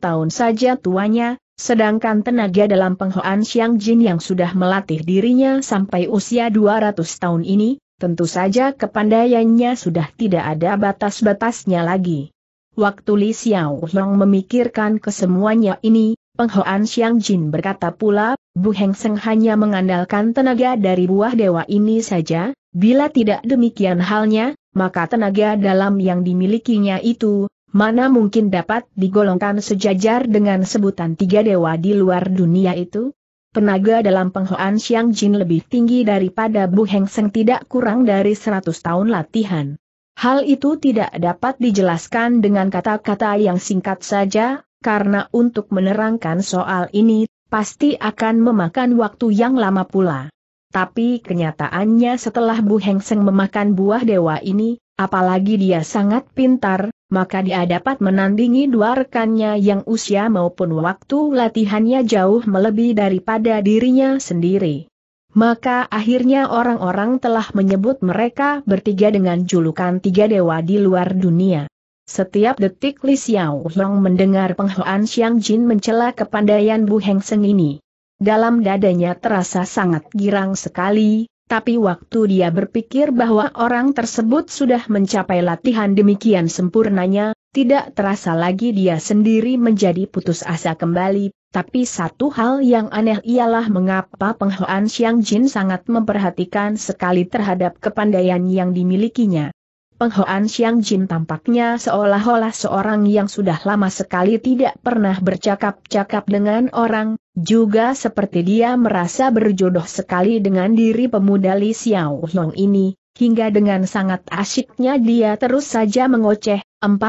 tahun saja tuanya, Sedangkan tenaga dalam penghoan Xiang Jin yang sudah melatih dirinya sampai usia 200 tahun ini, tentu saja kepandaiannya sudah tidak ada batas-batasnya lagi. Waktu Li Xiao Long memikirkan kesemuanya ini, penghoan Xiang Jin berkata pula, Bu Heng Seng hanya mengandalkan tenaga dari buah dewa ini saja, bila tidak demikian halnya, maka tenaga dalam yang dimilikinya itu, mana mungkin dapat digolongkan sejajar dengan sebutan tiga dewa di luar dunia itu? Penaga dalam penghoan Xiang Jin lebih tinggi daripada Bu Heng Seng tidak kurang dari seratus tahun latihan. Hal itu tidak dapat dijelaskan dengan kata-kata yang singkat saja, karena untuk menerangkan soal ini, pasti akan memakan waktu yang lama pula. Tapi kenyataannya setelah Bu Heng Seng memakan buah dewa ini, apalagi dia sangat pintar, maka dia dapat menandingi dua rekannya yang usia maupun waktu latihannya jauh melebihi daripada dirinya sendiri. Maka akhirnya orang-orang telah menyebut mereka bertiga dengan julukan tiga dewa di luar dunia. Setiap detik Li Xiao Long mendengar penghoan Xiang Jin mencela kepandaian Bu Heng Seng ini. Dalam dadanya terasa sangat girang sekali, tapi waktu dia berpikir bahwa orang tersebut sudah mencapai latihan demikian sempurnanya, tidak terasa lagi dia sendiri menjadi putus asa kembali, tapi satu hal yang aneh ialah mengapa penghoan Xiang Jin sangat memperhatikan sekali terhadap kepandaian yang dimilikinya. Penghoan Xiang Jin tampaknya seolah-olah seorang yang sudah lama sekali tidak pernah bercakap-cakap dengan orang, juga seperti dia merasa berjodoh sekali dengan diri pemuda Li Xiao Long ini, hingga dengan sangat asyiknya dia terus saja mengoceh, 40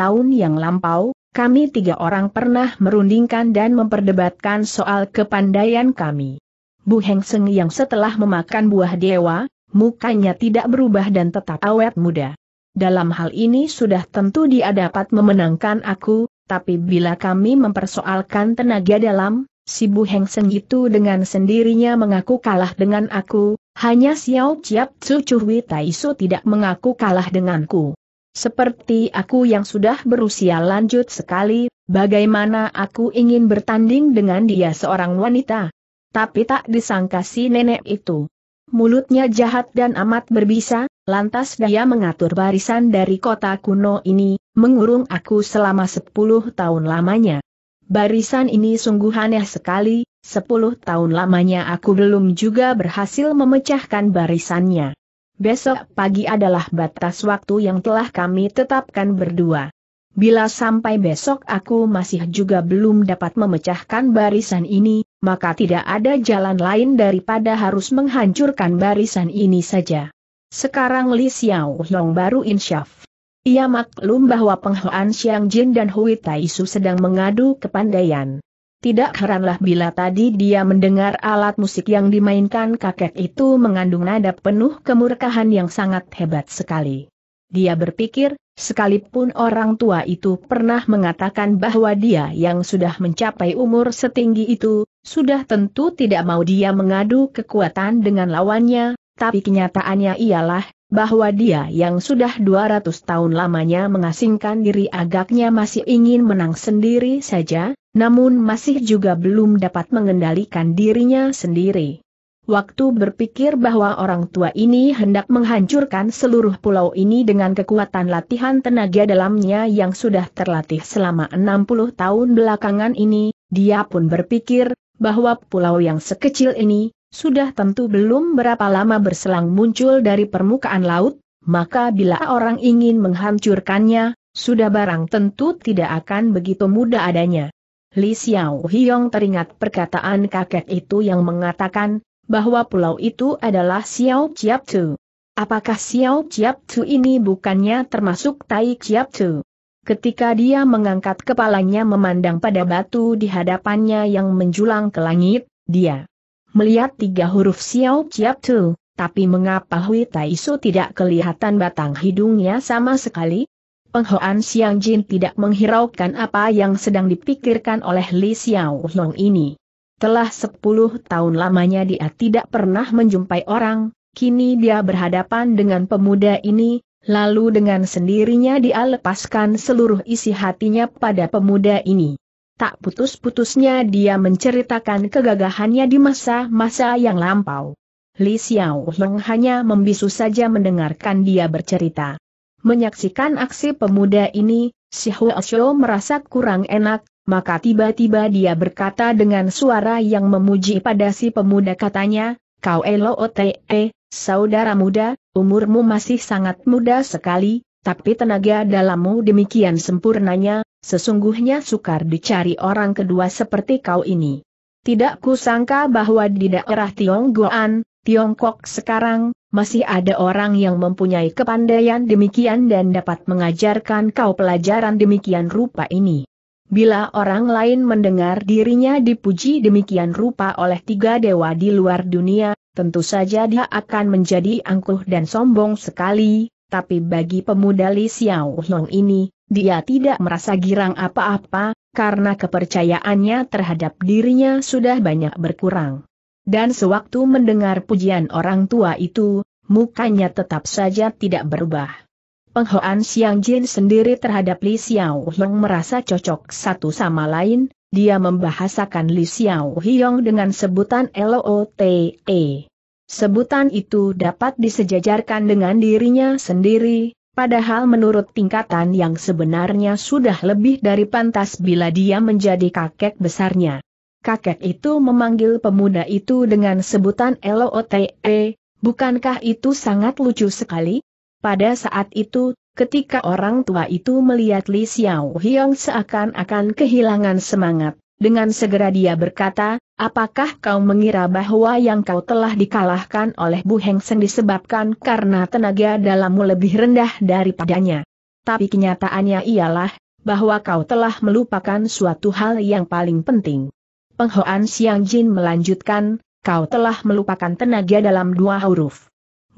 tahun yang lampau, kami tiga orang pernah merundingkan dan memperdebatkan soal kepandaian kami. Bu Heng Seng yang setelah memakan buah dewa, mukanya tidak berubah dan tetap awet muda. Dalam hal ini sudah tentu dia dapat memenangkan aku, tapi bila kami mempersoalkan tenaga dalam, si Bu Heng Seng itu dengan sendirinya mengaku kalah dengan aku, hanya Xiao Chiap Tsu Chui Taiso tidak mengaku kalah denganku. Seperti aku yang sudah berusia lanjut sekali, bagaimana aku ingin bertanding dengan dia seorang wanita? Tapi tak disangka si nenek itu mulutnya jahat dan amat berbisa, lantas dia mengatur barisan dari kota kuno ini, mengurung aku selama sepuluh tahun lamanya. Barisan ini sungguh aneh sekali, sepuluh tahun lamanya aku belum juga berhasil memecahkan barisannya. Besok pagi adalah batas waktu yang telah kami tetapkan berdua. Bila sampai besok aku masih juga belum dapat memecahkan barisan ini, maka tidak ada jalan lain daripada harus menghancurkan barisan ini saja. Sekarang Li Xiao Long baru insyaf. Ia maklum bahwa penghuan Xiang Jin dan Hui Taisu sedang mengadu kepandaian. Tidak heranlah bila tadi dia mendengar alat musik yang dimainkan kakek itu mengandung nada penuh kemurkahan yang sangat hebat sekali. Dia berpikir, sekalipun orang tua itu pernah mengatakan bahwa dia yang sudah mencapai umur setinggi itu, sudah tentu tidak mau dia mengadu kekuatan dengan lawannya, tapi kenyataannya ialah, bahwa dia yang sudah 200 tahun lamanya mengasingkan diri agaknya masih ingin menang sendiri saja, namun masih juga belum dapat mengendalikan dirinya sendiri. Waktu berpikir bahwa orang tua ini hendak menghancurkan seluruh pulau ini dengan kekuatan latihan tenaga dalamnya yang sudah terlatih selama 60 tahun belakangan ini, dia pun berpikir, bahwa pulau yang sekecil ini, sudah tentu belum berapa lama berselang muncul dari permukaan laut, maka bila orang ingin menghancurkannya, sudah barang tentu tidak akan begitu mudah adanya. Li Xiao Hiong teringat perkataan kakek itu yang mengatakan, bahwa pulau itu adalah Xiao Chiap Tu. Apakah Xiao Chiap Tu ini bukannya termasuk Tai Chiap Tu? Ketika dia mengangkat kepalanya memandang pada batu di hadapannya yang menjulang ke langit, dia melihat tiga huruf Xiao Chiap Tu, tapi mengapa Hui Tai tidak kelihatan batang hidungnya sama sekali? Penghoan Xiang Jin tidak menghiraukan apa yang sedang dipikirkan oleh Li Xiao Long ini. Telah sepuluh tahun lamanya dia tidak pernah menjumpai orang, kini dia berhadapan dengan pemuda ini, Lalu dengan sendirinya dia lepaskan seluruh isi hatinya pada pemuda ini. Tak putus-putusnya dia menceritakan kegagahannya di masa-masa yang lampau. Li Xiao hanya membisu saja mendengarkan dia bercerita. Menyaksikan aksi pemuda ini, si Hua merasa kurang enak, maka tiba-tiba dia berkata dengan suara yang memuji pada si pemuda katanya, Kau Elo Ote, saudara muda, Umurmu masih sangat muda sekali, tapi tenaga dalammu demikian sempurnanya, sesungguhnya sukar dicari orang kedua seperti kau ini. Tidak kusangka bahwa di daerah Tionggoan, Tiongkok sekarang, masih ada orang yang mempunyai kepandaian demikian dan dapat mengajarkan kau pelajaran demikian rupa ini. Bila orang lain mendengar dirinya dipuji demikian rupa oleh tiga dewa di luar dunia, tentu saja dia akan menjadi angkuh dan sombong sekali, tapi bagi pemuda Li Xiao Long ini, dia tidak merasa girang apa-apa, karena kepercayaannya terhadap dirinya sudah banyak berkurang. Dan sewaktu mendengar pujian orang tua itu, mukanya tetap saja tidak berubah. Penghoan Siang Jin sendiri terhadap Li Xiao Hiong merasa cocok satu sama lain, dia membahasakan Li Xiao Hiong dengan sebutan LOTE. Sebutan itu dapat disejajarkan dengan dirinya sendiri, Padahal menurut tingkatan yang sebenarnya sudah lebih dari pantas bila dia menjadi kakek besarnya. Kakek itu memanggil pemuda itu dengan sebutan LOTE, bukankah itu sangat lucu sekali? Pada saat itu, ketika orang tua itu melihat Li Xiao Hiong seakan-akan kehilangan semangat, dengan segera dia berkata, apakah kau mengira bahwa yang kau telah dikalahkan oleh Bu Heng Seng disebabkan karena tenaga dalammu lebih rendah daripadanya? Tapi kenyataannya ialah, bahwa kau telah melupakan suatu hal yang paling penting. Penghoan Xiang Jin melanjutkan, kau telah melupakan tenaga dalam dua huruf.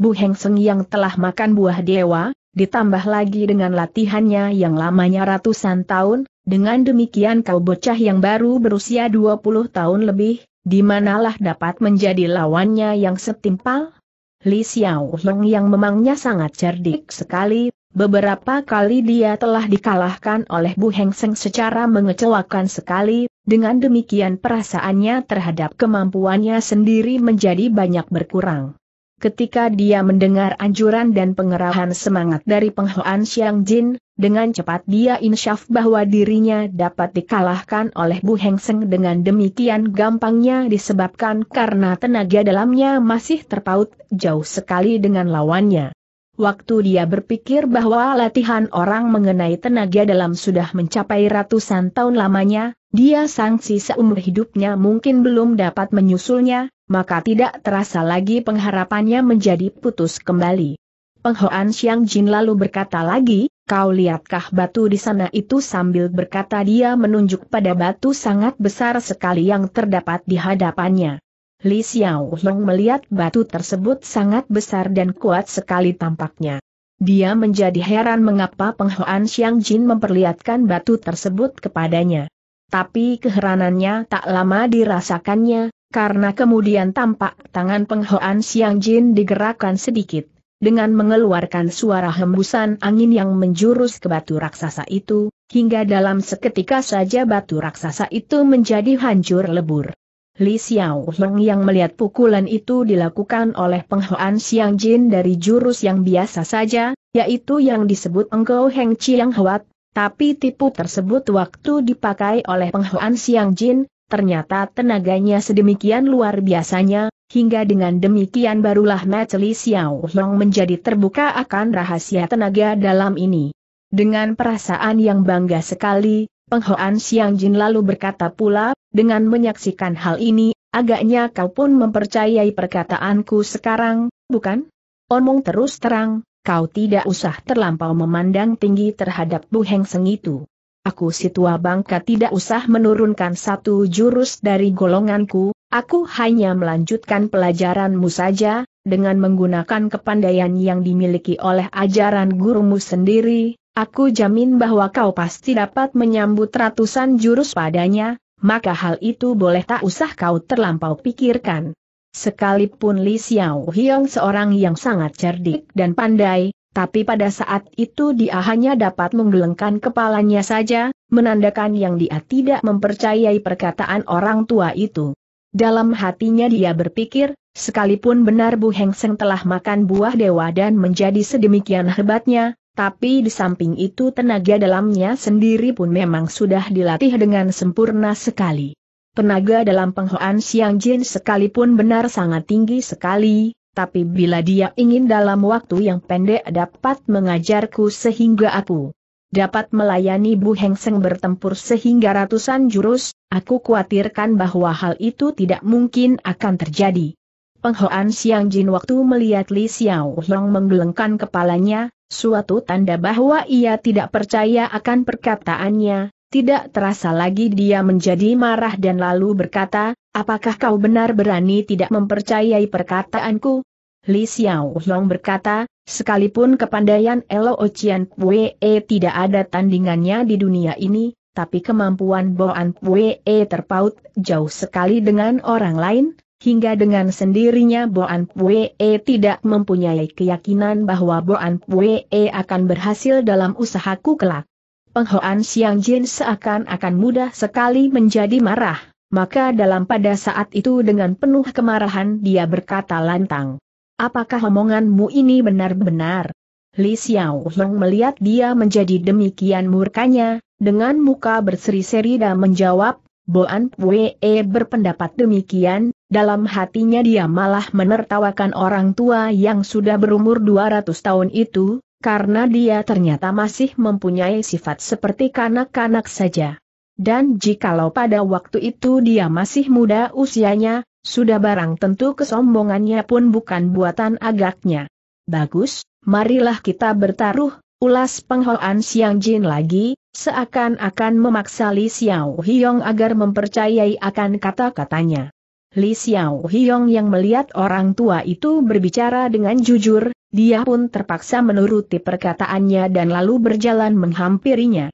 Bu Heng Seng yang telah makan buah dewa, ditambah lagi dengan latihannya yang lamanya ratusan tahun, dengan demikian kau bocah yang baru berusia 20 tahun lebih, dimanalah dapat menjadi lawannya yang setimpal? Li Xiao Heng yang memangnya sangat cerdik sekali, beberapa kali dia telah dikalahkan oleh Bu Heng Seng secara mengecewakan sekali, dengan demikian perasaannya terhadap kemampuannya sendiri menjadi banyak berkurang. Ketika dia mendengar anjuran dan pengerahan semangat dari penghoan Xiang Jin, dengan cepat dia insyaf bahwa dirinya dapat dikalahkan oleh Bu Heng Seng dengan demikian gampangnya disebabkan karena tenaga dalamnya masih terpaut jauh sekali dengan lawannya. Waktu dia berpikir bahwa latihan orang mengenai tenaga dalam sudah mencapai ratusan tahun lamanya, dia sangsi seumur hidupnya mungkin belum dapat menyusulnya, maka tidak terasa lagi pengharapannya menjadi putus kembali. Penghoan Xiang Jin lalu berkata lagi, kau lihatkah batu di sana itu sambil berkata dia menunjuk pada batu sangat besar sekali yang terdapat di hadapannya. Li Xiao Hong melihat batu tersebut sangat besar dan kuat sekali tampaknya. Dia menjadi heran mengapa Penghoan Xiang Jin memperlihatkan batu tersebut kepadanya. Tapi keheranannya tak lama dirasakannya, karena kemudian tampak tangan penghoan Siang Jin digerakkan sedikit, dengan mengeluarkan suara hembusan angin yang menjurus ke batu raksasa itu, hingga dalam seketika saja batu raksasa itu menjadi hancur lebur. Li Xiao Heng yang melihat pukulan itu dilakukan oleh penghoan Siang Jin dari jurus yang biasa saja, yaitu yang disebut Engkau Heng Chiang Huat, tapi tipu tersebut waktu dipakai oleh penghoan Siang Jin, ternyata tenaganya sedemikian luar biasanya, hingga dengan demikian barulah Mateli Xiao Long menjadi terbuka akan rahasia tenaga dalam ini. Dengan perasaan yang bangga sekali, Penghoan Xiang Jin lalu berkata pula, dengan menyaksikan hal ini, agaknya kau pun mempercayai perkataanku sekarang, bukan? Omong terus terang, kau tidak usah terlampau memandang tinggi terhadap Bu Heng Seng itu aku si tua bangka tidak usah menurunkan satu jurus dari golonganku, aku hanya melanjutkan pelajaranmu saja, dengan menggunakan kepandaian yang dimiliki oleh ajaran gurumu sendiri, aku jamin bahwa kau pasti dapat menyambut ratusan jurus padanya, maka hal itu boleh tak usah kau terlampau pikirkan. Sekalipun Li Xiao Hiong seorang yang sangat cerdik dan pandai, tapi pada saat itu dia hanya dapat menggelengkan kepalanya saja, menandakan yang dia tidak mempercayai perkataan orang tua itu. Dalam hatinya dia berpikir, sekalipun benar Bu Heng Seng telah makan buah dewa dan menjadi sedemikian hebatnya, tapi di samping itu tenaga dalamnya sendiri pun memang sudah dilatih dengan sempurna sekali. Tenaga dalam penghoan Siang Jin sekalipun benar sangat tinggi sekali, tapi bila dia ingin dalam waktu yang pendek dapat mengajarku sehingga aku dapat melayani Bu Hengseng bertempur sehingga ratusan jurus, aku khawatirkan bahwa hal itu tidak mungkin akan terjadi. Penghoan Siang Jin waktu melihat Li Xiao Hong menggelengkan kepalanya, suatu tanda bahwa ia tidak percaya akan perkataannya, tidak terasa lagi dia menjadi marah dan lalu berkata, Apakah kau benar berani tidak mempercayai perkataanku? Li Xiao Long berkata, sekalipun kepandaian Elo Ocean Pue tidak ada tandingannya di dunia ini, tapi kemampuan Boan Pue terpaut jauh sekali dengan orang lain, hingga dengan sendirinya Boan Pue tidak mempunyai keyakinan bahwa Boan Pue akan berhasil dalam usahaku kelak. Penghoan Xiang Jin seakan-akan mudah sekali menjadi marah. Maka dalam pada saat itu dengan penuh kemarahan dia berkata lantang. Apakah omonganmu ini benar-benar? Li Xiao Long melihat dia menjadi demikian murkanya, dengan muka berseri-seri dan menjawab, Boan Pue e berpendapat demikian, dalam hatinya dia malah menertawakan orang tua yang sudah berumur 200 tahun itu, karena dia ternyata masih mempunyai sifat seperti kanak-kanak saja. Dan jikalau pada waktu itu dia masih muda usianya, sudah barang tentu kesombongannya pun bukan buatan agaknya. Bagus, marilah kita bertaruh, ulas penghoan Siang Jin lagi, seakan-akan memaksa Li Xiao Hiong agar mempercayai akan kata-katanya. Li Xiao Hiong yang melihat orang tua itu berbicara dengan jujur, dia pun terpaksa menuruti perkataannya dan lalu berjalan menghampirinya.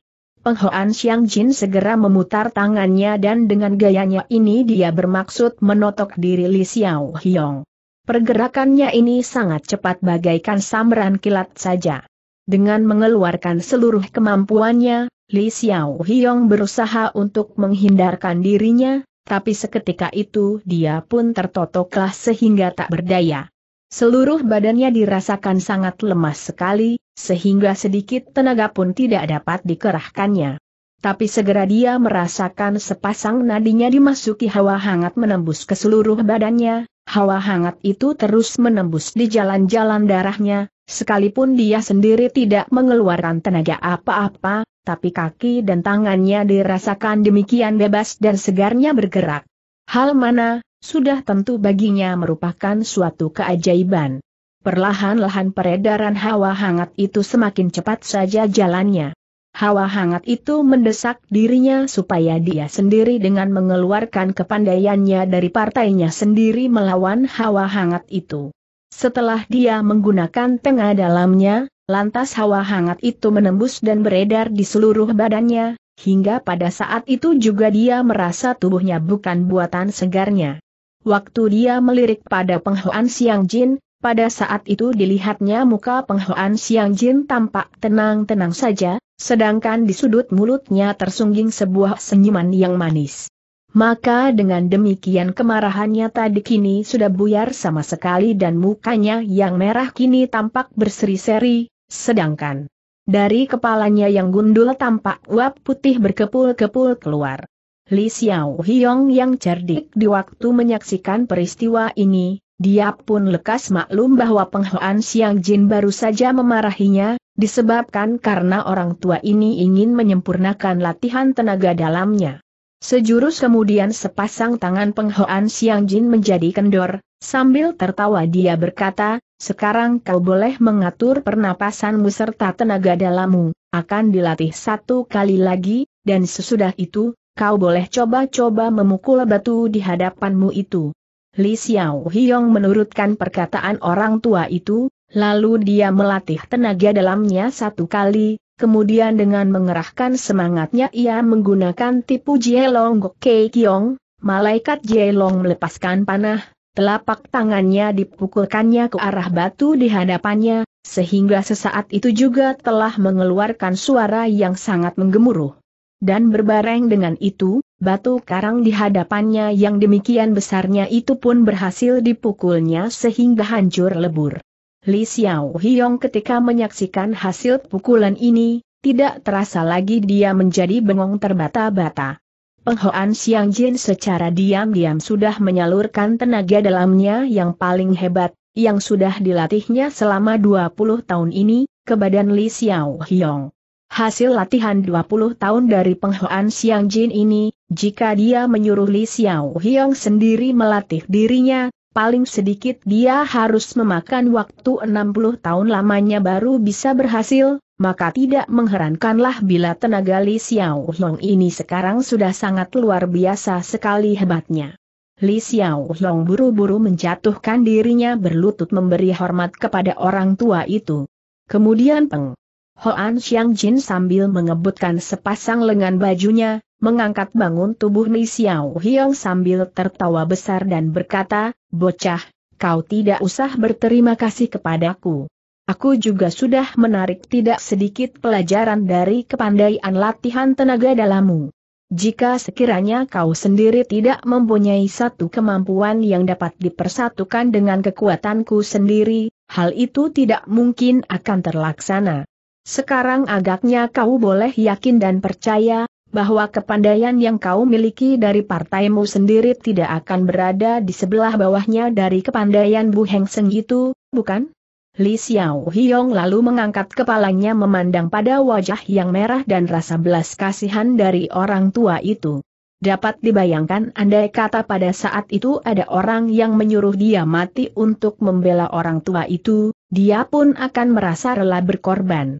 Penghoan Xiang Jin segera memutar tangannya dan dengan gayanya ini dia bermaksud menotok diri Li Xiao Hiong. Pergerakannya ini sangat cepat bagaikan sambaran kilat saja. Dengan mengeluarkan seluruh kemampuannya, Li Xiao Hiong berusaha untuk menghindarkan dirinya, tapi seketika itu dia pun tertotoklah sehingga tak berdaya. Seluruh badannya dirasakan sangat lemas sekali, sehingga sedikit tenaga pun tidak dapat dikerahkannya. Tapi segera dia merasakan sepasang nadinya dimasuki hawa hangat menembus ke seluruh badannya, hawa hangat itu terus menembus di jalan-jalan darahnya, sekalipun dia sendiri tidak mengeluarkan tenaga apa-apa, tapi kaki dan tangannya dirasakan demikian bebas dan segarnya bergerak. Hal mana, sudah tentu baginya merupakan suatu keajaiban. Perlahan-lahan peredaran hawa hangat itu semakin cepat saja jalannya. Hawa hangat itu mendesak dirinya supaya dia sendiri dengan mengeluarkan kepandaiannya dari partainya sendiri melawan hawa hangat itu. Setelah dia menggunakan tengah dalamnya, lantas hawa hangat itu menembus dan beredar di seluruh badannya, hingga pada saat itu juga dia merasa tubuhnya bukan buatan segarnya. Waktu dia melirik pada penghuan siang jin, pada saat itu dilihatnya muka penghoan Siang Jin tampak tenang-tenang saja, sedangkan di sudut mulutnya tersungging sebuah senyuman yang manis. Maka dengan demikian kemarahannya tadi kini sudah buyar sama sekali dan mukanya yang merah kini tampak berseri-seri, sedangkan dari kepalanya yang gundul tampak uap putih berkepul-kepul keluar. Li Xiao Hiong yang cerdik di waktu menyaksikan peristiwa ini, dia pun lekas maklum bahwa penghoan Siang Jin baru saja memarahinya, disebabkan karena orang tua ini ingin menyempurnakan latihan tenaga dalamnya. Sejurus kemudian sepasang tangan penghoan Siang Jin menjadi kendor, sambil tertawa dia berkata, sekarang kau boleh mengatur pernapasanmu serta tenaga dalammu, akan dilatih satu kali lagi, dan sesudah itu, kau boleh coba-coba memukul batu di hadapanmu itu. Li Xiao Hiong menurutkan perkataan orang tua itu, lalu dia melatih tenaga dalamnya satu kali, kemudian dengan mengerahkan semangatnya ia menggunakan tipu Jielong Gokei Kiong, malaikat Jielong melepaskan panah, telapak tangannya dipukulkannya ke arah batu di hadapannya, sehingga sesaat itu juga telah mengeluarkan suara yang sangat menggemuruh. Dan berbareng dengan itu, batu karang di hadapannya yang demikian besarnya itu pun berhasil dipukulnya sehingga hancur lebur. Li Xiao Hiong ketika menyaksikan hasil pukulan ini, tidak terasa lagi dia menjadi bengong terbata-bata. Penghoan Xiang Jin secara diam-diam sudah menyalurkan tenaga dalamnya yang paling hebat, yang sudah dilatihnya selama 20 tahun ini, ke badan Li Xiao Hiong. Hasil latihan 20 tahun dari penghoan Siang Jin ini, jika dia menyuruh Li Xiao sendiri melatih dirinya, paling sedikit dia harus memakan waktu 60 tahun lamanya baru bisa berhasil, maka tidak mengherankanlah bila tenaga Li Xiao Long ini sekarang sudah sangat luar biasa sekali hebatnya. Li Xiao Long buru-buru menjatuhkan dirinya berlutut memberi hormat kepada orang tua itu. Kemudian Peng Hoan Xiang Jin sambil mengebutkan sepasang lengan bajunya, mengangkat bangun tubuh Ni Xiao Hiong sambil tertawa besar dan berkata, Bocah, kau tidak usah berterima kasih kepadaku. Aku juga sudah menarik tidak sedikit pelajaran dari kepandaian latihan tenaga dalammu. Jika sekiranya kau sendiri tidak mempunyai satu kemampuan yang dapat dipersatukan dengan kekuatanku sendiri, hal itu tidak mungkin akan terlaksana. Sekarang agaknya kau boleh yakin dan percaya, bahwa kepandaian yang kau miliki dari partaimu sendiri tidak akan berada di sebelah bawahnya dari kepandaian Bu Heng Seng itu, bukan? Li Xiao Hiong lalu mengangkat kepalanya memandang pada wajah yang merah dan rasa belas kasihan dari orang tua itu. Dapat dibayangkan andai kata pada saat itu ada orang yang menyuruh dia mati untuk membela orang tua itu, dia pun akan merasa rela berkorban.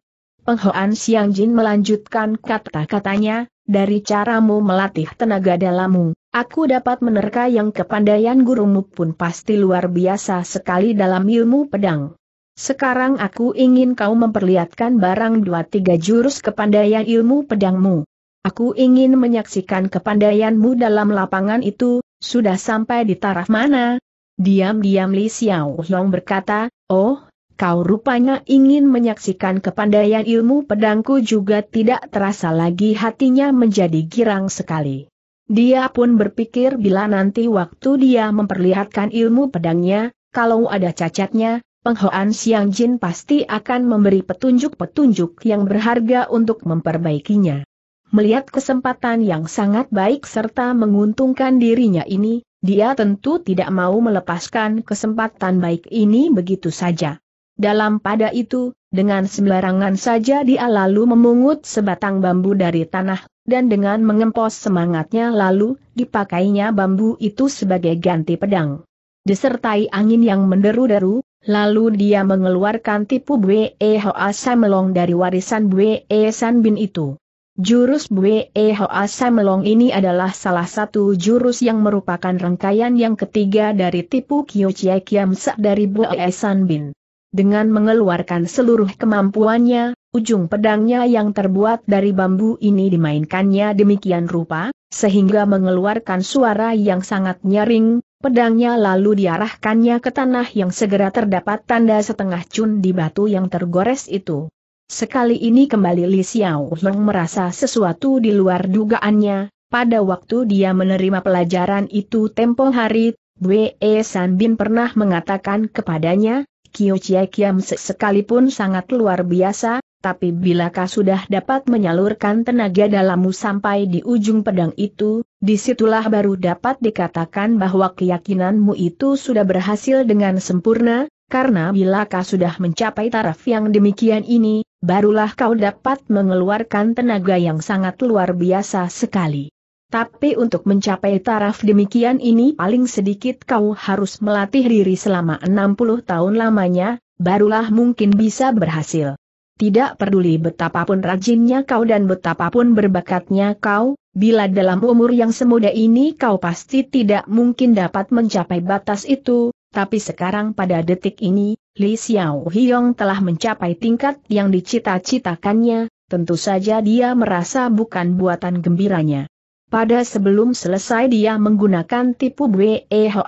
Penghoan Siang Jin melanjutkan kata-katanya, dari caramu melatih tenaga dalammu, aku dapat menerka yang kepandaian gurumu pun pasti luar biasa sekali dalam ilmu pedang. Sekarang aku ingin kau memperlihatkan barang dua tiga jurus kepandaian ilmu pedangmu. Aku ingin menyaksikan kepandaianmu dalam lapangan itu, sudah sampai di taraf mana? Diam-diam Li Xiao Long berkata, oh, kau rupanya ingin menyaksikan kepandaian ilmu pedangku juga tidak terasa lagi hatinya menjadi girang sekali. Dia pun berpikir bila nanti waktu dia memperlihatkan ilmu pedangnya, kalau ada cacatnya, Penghoan Siang Jin pasti akan memberi petunjuk-petunjuk yang berharga untuk memperbaikinya. Melihat kesempatan yang sangat baik serta menguntungkan dirinya ini, dia tentu tidak mau melepaskan kesempatan baik ini begitu saja. Dalam pada itu, dengan sembarangan saja dia lalu memungut sebatang bambu dari tanah, dan dengan mengempos semangatnya lalu, dipakainya bambu itu sebagai ganti pedang. Disertai angin yang menderu-deru, lalu dia mengeluarkan tipu Bwe Hoa Samelong dari warisan Bwe San Bin itu. Jurus Bwe Hoa Samelong ini adalah salah satu jurus yang merupakan rangkaian yang ketiga dari tipu Kyo Chie Kiam Sa dari Bwe San Bin dengan mengeluarkan seluruh kemampuannya, ujung pedangnya yang terbuat dari bambu ini dimainkannya demikian rupa, sehingga mengeluarkan suara yang sangat nyaring, pedangnya lalu diarahkannya ke tanah yang segera terdapat tanda setengah cun di batu yang tergores itu. Sekali ini kembali Li Xiao Long merasa sesuatu di luar dugaannya, pada waktu dia menerima pelajaran itu tempo hari, Wei San Bin pernah mengatakan kepadanya, Kyo Chie Kiam sekalipun sangat luar biasa, tapi bilakah sudah dapat menyalurkan tenaga dalammu sampai di ujung pedang itu, disitulah baru dapat dikatakan bahwa keyakinanmu itu sudah berhasil dengan sempurna, karena bilakah sudah mencapai taraf yang demikian ini, barulah kau dapat mengeluarkan tenaga yang sangat luar biasa sekali. Tapi untuk mencapai taraf demikian ini paling sedikit kau harus melatih diri selama 60 tahun lamanya, barulah mungkin bisa berhasil. Tidak peduli betapapun rajinnya kau dan betapapun berbakatnya kau, bila dalam umur yang semuda ini kau pasti tidak mungkin dapat mencapai batas itu, tapi sekarang pada detik ini, Li Xiao Hiong telah mencapai tingkat yang dicita-citakannya, tentu saja dia merasa bukan buatan gembiranya. Pada sebelum selesai dia menggunakan tipu Bwe asam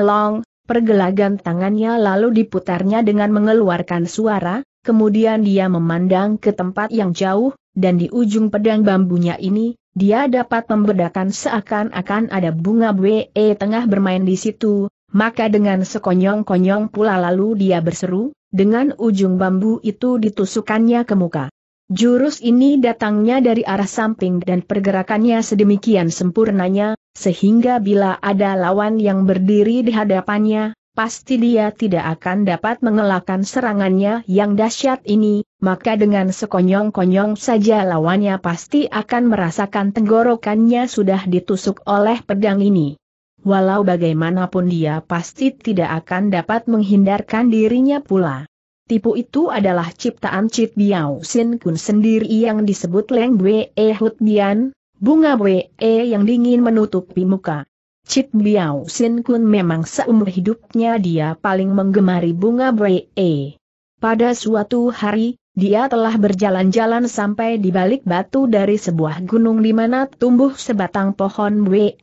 Samelong, pergelangan tangannya lalu diputarnya dengan mengeluarkan suara, kemudian dia memandang ke tempat yang jauh, dan di ujung pedang bambunya ini, dia dapat membedakan seakan-akan ada bunga Bwe tengah bermain di situ, maka dengan sekonyong-konyong pula lalu dia berseru, dengan ujung bambu itu ditusukannya ke muka. Jurus ini datangnya dari arah samping dan pergerakannya sedemikian sempurnanya, sehingga bila ada lawan yang berdiri di hadapannya, pasti dia tidak akan dapat mengelakkan serangannya yang dahsyat ini, maka dengan sekonyong-konyong saja lawannya pasti akan merasakan tenggorokannya sudah ditusuk oleh pedang ini. Walau bagaimanapun dia pasti tidak akan dapat menghindarkan dirinya pula. Tipu itu adalah ciptaan Cit Biao Sin Kun sendiri yang disebut Leng Bwe e Hut Bian, bunga Bwe e yang dingin menutupi muka. Cit Biao Sin Kun memang seumur hidupnya dia paling menggemari bunga Bwe. E. Pada suatu hari, dia telah berjalan-jalan sampai di balik batu dari sebuah gunung di mana tumbuh sebatang pohon Bwe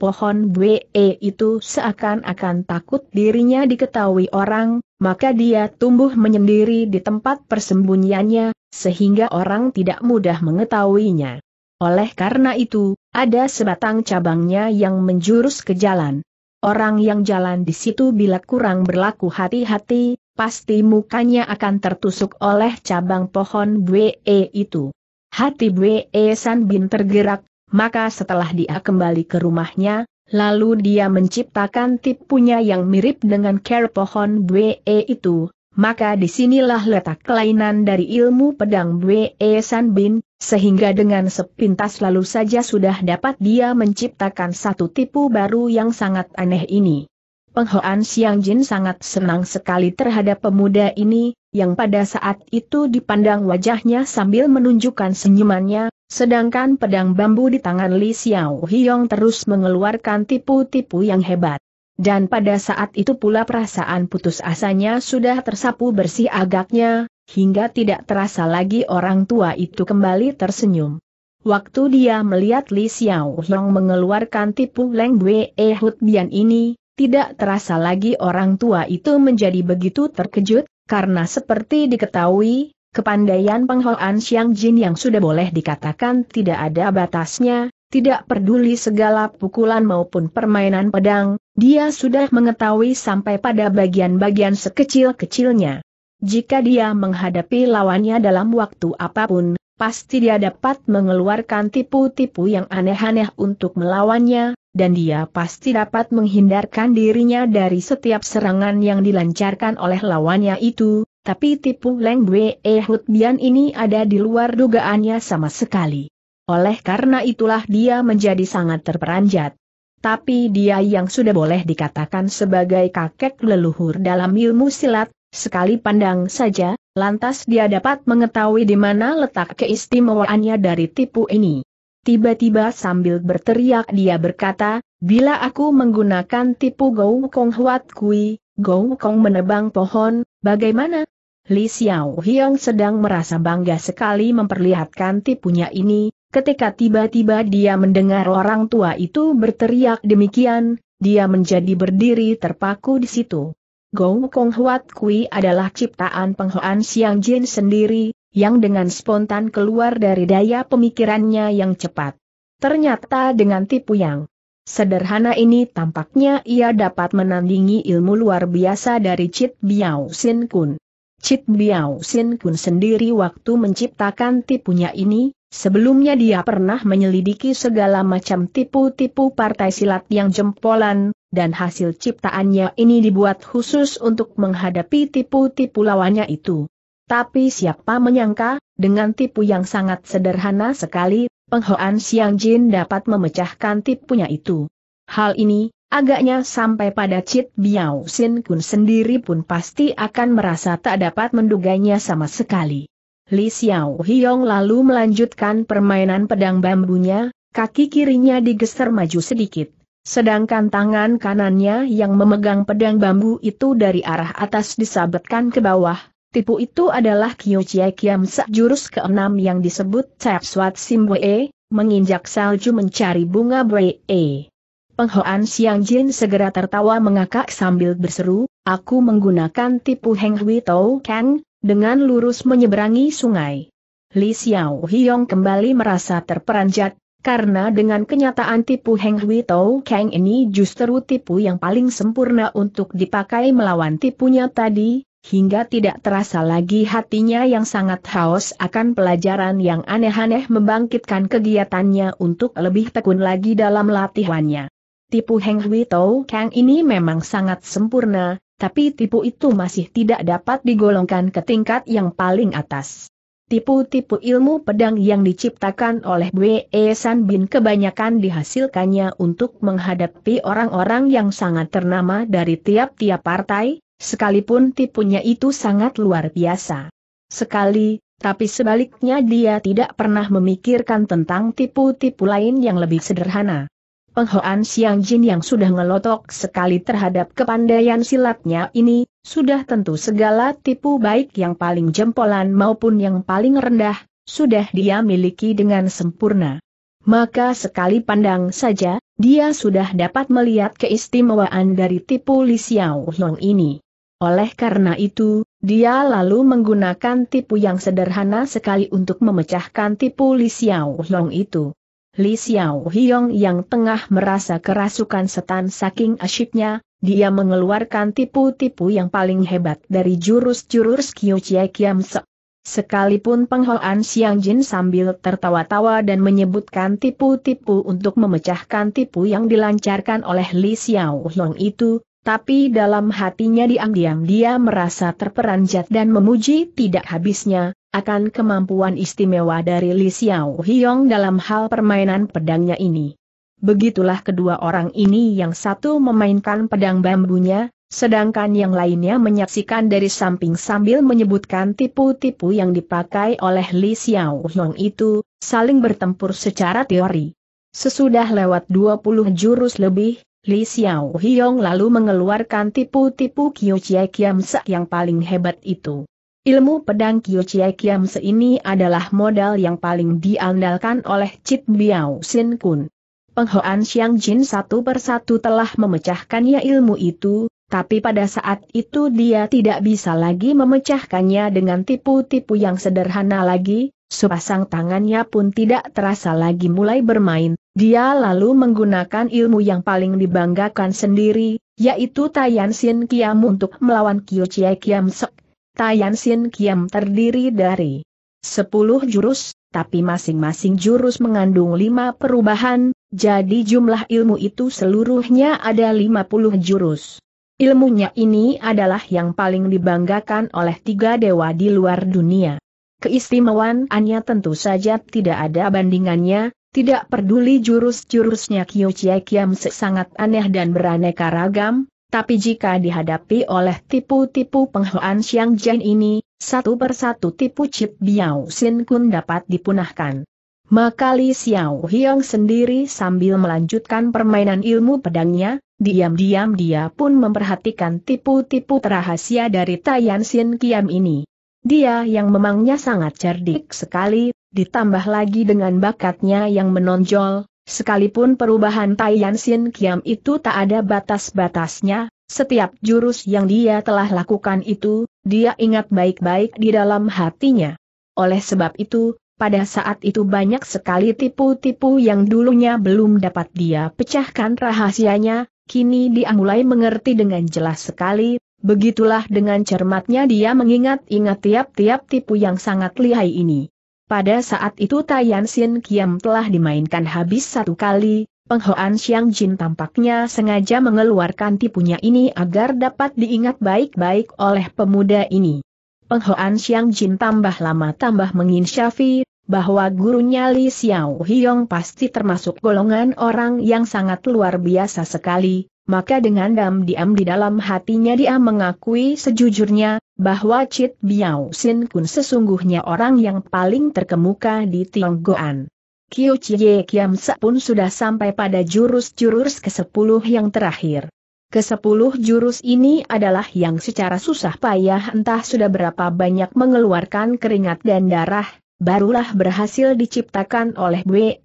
pohon BE itu seakan-akan takut dirinya diketahui orang, maka dia tumbuh menyendiri di tempat persembunyiannya, sehingga orang tidak mudah mengetahuinya. Oleh karena itu, ada sebatang cabangnya yang menjurus ke jalan. Orang yang jalan di situ bila kurang berlaku hati-hati, pasti mukanya akan tertusuk oleh cabang pohon BE itu. Hati BE San Bin tergerak, maka setelah dia kembali ke rumahnya, lalu dia menciptakan tipunya yang mirip dengan ker pohon Bue itu, maka disinilah letak kelainan dari ilmu pedang san bin, sehingga dengan sepintas lalu saja sudah dapat dia menciptakan satu tipu baru yang sangat aneh ini. Penghoan Siang Jin sangat senang sekali terhadap pemuda ini, yang pada saat itu dipandang wajahnya sambil menunjukkan senyumannya, Sedangkan pedang bambu di tangan Li Xiao Hiong terus mengeluarkan tipu-tipu yang hebat. Dan pada saat itu pula perasaan putus asanya sudah tersapu bersih agaknya, hingga tidak terasa lagi orang tua itu kembali tersenyum. Waktu dia melihat Li Xiao Hiong mengeluarkan tipu Leng Wei E Hut Bian ini, tidak terasa lagi orang tua itu menjadi begitu terkejut, karena seperti diketahui, Kepandaian penghoan Xiang Jin yang sudah boleh dikatakan tidak ada batasnya, tidak peduli segala pukulan maupun permainan pedang, dia sudah mengetahui sampai pada bagian-bagian sekecil-kecilnya. Jika dia menghadapi lawannya dalam waktu apapun, pasti dia dapat mengeluarkan tipu-tipu yang aneh-aneh untuk melawannya, dan dia pasti dapat menghindarkan dirinya dari setiap serangan yang dilancarkan oleh lawannya itu, tapi tipu Leng Bwe Ehud Bian ini ada di luar dugaannya sama sekali. Oleh karena itulah dia menjadi sangat terperanjat. Tapi dia yang sudah boleh dikatakan sebagai kakek leluhur dalam ilmu silat, sekali pandang saja, lantas dia dapat mengetahui di mana letak keistimewaannya dari tipu ini. Tiba-tiba sambil berteriak dia berkata, bila aku menggunakan tipu Gou Kong Huat Kui, Gou Kong menebang pohon, bagaimana? Li Xiao Hiong sedang merasa bangga sekali memperlihatkan tipunya ini, ketika tiba-tiba dia mendengar orang tua itu berteriak demikian, dia menjadi berdiri terpaku di situ. Gong Kong Huat Kui adalah ciptaan penghoan Xiang Jin sendiri, yang dengan spontan keluar dari daya pemikirannya yang cepat. Ternyata dengan tipu yang sederhana ini tampaknya ia dapat menandingi ilmu luar biasa dari Chit Biao Sin Kun. Cip Biao Sin Kun sendiri waktu menciptakan tipunya ini, sebelumnya dia pernah menyelidiki segala macam tipu-tipu partai silat yang jempolan, dan hasil ciptaannya ini dibuat khusus untuk menghadapi tipu-tipu lawannya itu. Tapi siapa menyangka, dengan tipu yang sangat sederhana sekali, Penghoan Siang Jin dapat memecahkan tipunya itu. Hal ini, Agaknya sampai pada Cit Biao Sin Kun sendiri pun pasti akan merasa tak dapat menduganya sama sekali. Li Xiao Hiong lalu melanjutkan permainan pedang bambunya, kaki kirinya digeser maju sedikit. Sedangkan tangan kanannya yang memegang pedang bambu itu dari arah atas disabetkan ke bawah, Tipu itu adalah Kyo Chie Kiam Sa jurus keenam yang disebut Cap Swat Sim menginjak salju mencari bunga Bue. Penghoan Siang Jin segera tertawa mengakak sambil berseru, aku menggunakan tipu Heng Hui Tau Kang, dengan lurus menyeberangi sungai. Li Xiao Hiong kembali merasa terperanjat, karena dengan kenyataan tipu Heng Hui Tau Kang ini justru tipu yang paling sempurna untuk dipakai melawan tipunya tadi, hingga tidak terasa lagi hatinya yang sangat haus akan pelajaran yang aneh-aneh membangkitkan kegiatannya untuk lebih tekun lagi dalam latihannya tipu Heng Hui Tau Kang ini memang sangat sempurna, tapi tipu itu masih tidak dapat digolongkan ke tingkat yang paling atas. Tipu-tipu ilmu pedang yang diciptakan oleh Bwe e San Bin kebanyakan dihasilkannya untuk menghadapi orang-orang yang sangat ternama dari tiap-tiap partai, sekalipun tipunya itu sangat luar biasa. Sekali, tapi sebaliknya dia tidak pernah memikirkan tentang tipu-tipu lain yang lebih sederhana. Penghoan Siang Jin yang sudah ngelotok sekali terhadap kepandaian silatnya ini, sudah tentu segala tipu baik yang paling jempolan maupun yang paling rendah, sudah dia miliki dengan sempurna. Maka sekali pandang saja, dia sudah dapat melihat keistimewaan dari tipu Li Xiao Hong ini. Oleh karena itu, dia lalu menggunakan tipu yang sederhana sekali untuk memecahkan tipu Li Xiao Long itu. Li Xiao Hiong yang tengah merasa kerasukan setan saking asyiknya, dia mengeluarkan tipu-tipu yang paling hebat dari jurus-jurus Qiu Chie Kiam Se. Sekalipun penghoan Siang Jin sambil tertawa-tawa dan menyebutkan tipu-tipu untuk memecahkan tipu yang dilancarkan oleh Li Xiao Long itu, tapi dalam hatinya diam-diam dia merasa terperanjat dan memuji tidak habisnya, akan kemampuan istimewa dari Li Xiao Hiong dalam hal permainan pedangnya ini. Begitulah kedua orang ini yang satu memainkan pedang bambunya, sedangkan yang lainnya menyaksikan dari samping sambil menyebutkan tipu-tipu yang dipakai oleh Li Xiao Hiong itu, saling bertempur secara teori. Sesudah lewat 20 jurus lebih, Li Xiao Hiong lalu mengeluarkan tipu-tipu Kyo Chia Kiam Sa yang paling hebat itu. Ilmu pedang Kyo Chie Kiam ini adalah modal yang paling diandalkan oleh Cip Biao Sin Kun. Penghoan Xiang Jin satu persatu telah memecahkannya ilmu itu, tapi pada saat itu dia tidak bisa lagi memecahkannya dengan tipu-tipu yang sederhana lagi, sepasang tangannya pun tidak terasa lagi mulai bermain, dia lalu menggunakan ilmu yang paling dibanggakan sendiri, yaitu Tayan Sin Kiam untuk melawan Kyo Chie Kiam Sek Tayan Sin Kiam terdiri dari sepuluh jurus, tapi masing-masing jurus mengandung lima perubahan, jadi jumlah ilmu itu seluruhnya ada lima puluh jurus. Ilmunya ini adalah yang paling dibanggakan oleh tiga dewa di luar dunia. Keistimewaannya tentu saja tidak ada bandingannya, tidak peduli jurus-jurusnya Kyo Chia Kiam sangat aneh dan beraneka ragam, tapi jika dihadapi oleh tipu-tipu penghoan Xiang Jian ini, satu persatu tipu chip Biao Sin Kun dapat dipunahkan. Maka Li Xiao Hiong sendiri sambil melanjutkan permainan ilmu pedangnya, diam-diam dia pun memperhatikan tipu-tipu rahasia dari Tayan Sin Kiam ini. Dia yang memangnya sangat cerdik sekali, ditambah lagi dengan bakatnya yang menonjol, Sekalipun perubahan Taiyan Sin Kiam itu tak ada batas-batasnya, setiap jurus yang dia telah lakukan itu, dia ingat baik-baik di dalam hatinya. Oleh sebab itu, pada saat itu banyak sekali tipu-tipu yang dulunya belum dapat dia pecahkan rahasianya, kini dia mulai mengerti dengan jelas sekali, begitulah dengan cermatnya dia mengingat-ingat tiap-tiap tipu yang sangat lihai ini. Pada saat itu Tayan Sin Kiam telah dimainkan habis satu kali, Penghoan Xiang Jin tampaknya sengaja mengeluarkan tipunya ini agar dapat diingat baik-baik oleh pemuda ini. Penghoan Xiang Jin tambah lama tambah menginsyafi, bahwa gurunya Li Xiao Hiong pasti termasuk golongan orang yang sangat luar biasa sekali, maka dengan diam-diam di dalam hatinya dia mengakui sejujurnya, bahwa Chit Biao Sin Kun sesungguhnya orang yang paling terkemuka di Tionggoan. Kiu Chie Kiam Se pun sudah sampai pada jurus-jurus ke-10 yang terakhir. Kesepuluh jurus ini adalah yang secara susah payah entah sudah berapa banyak mengeluarkan keringat dan darah, barulah berhasil diciptakan oleh Wei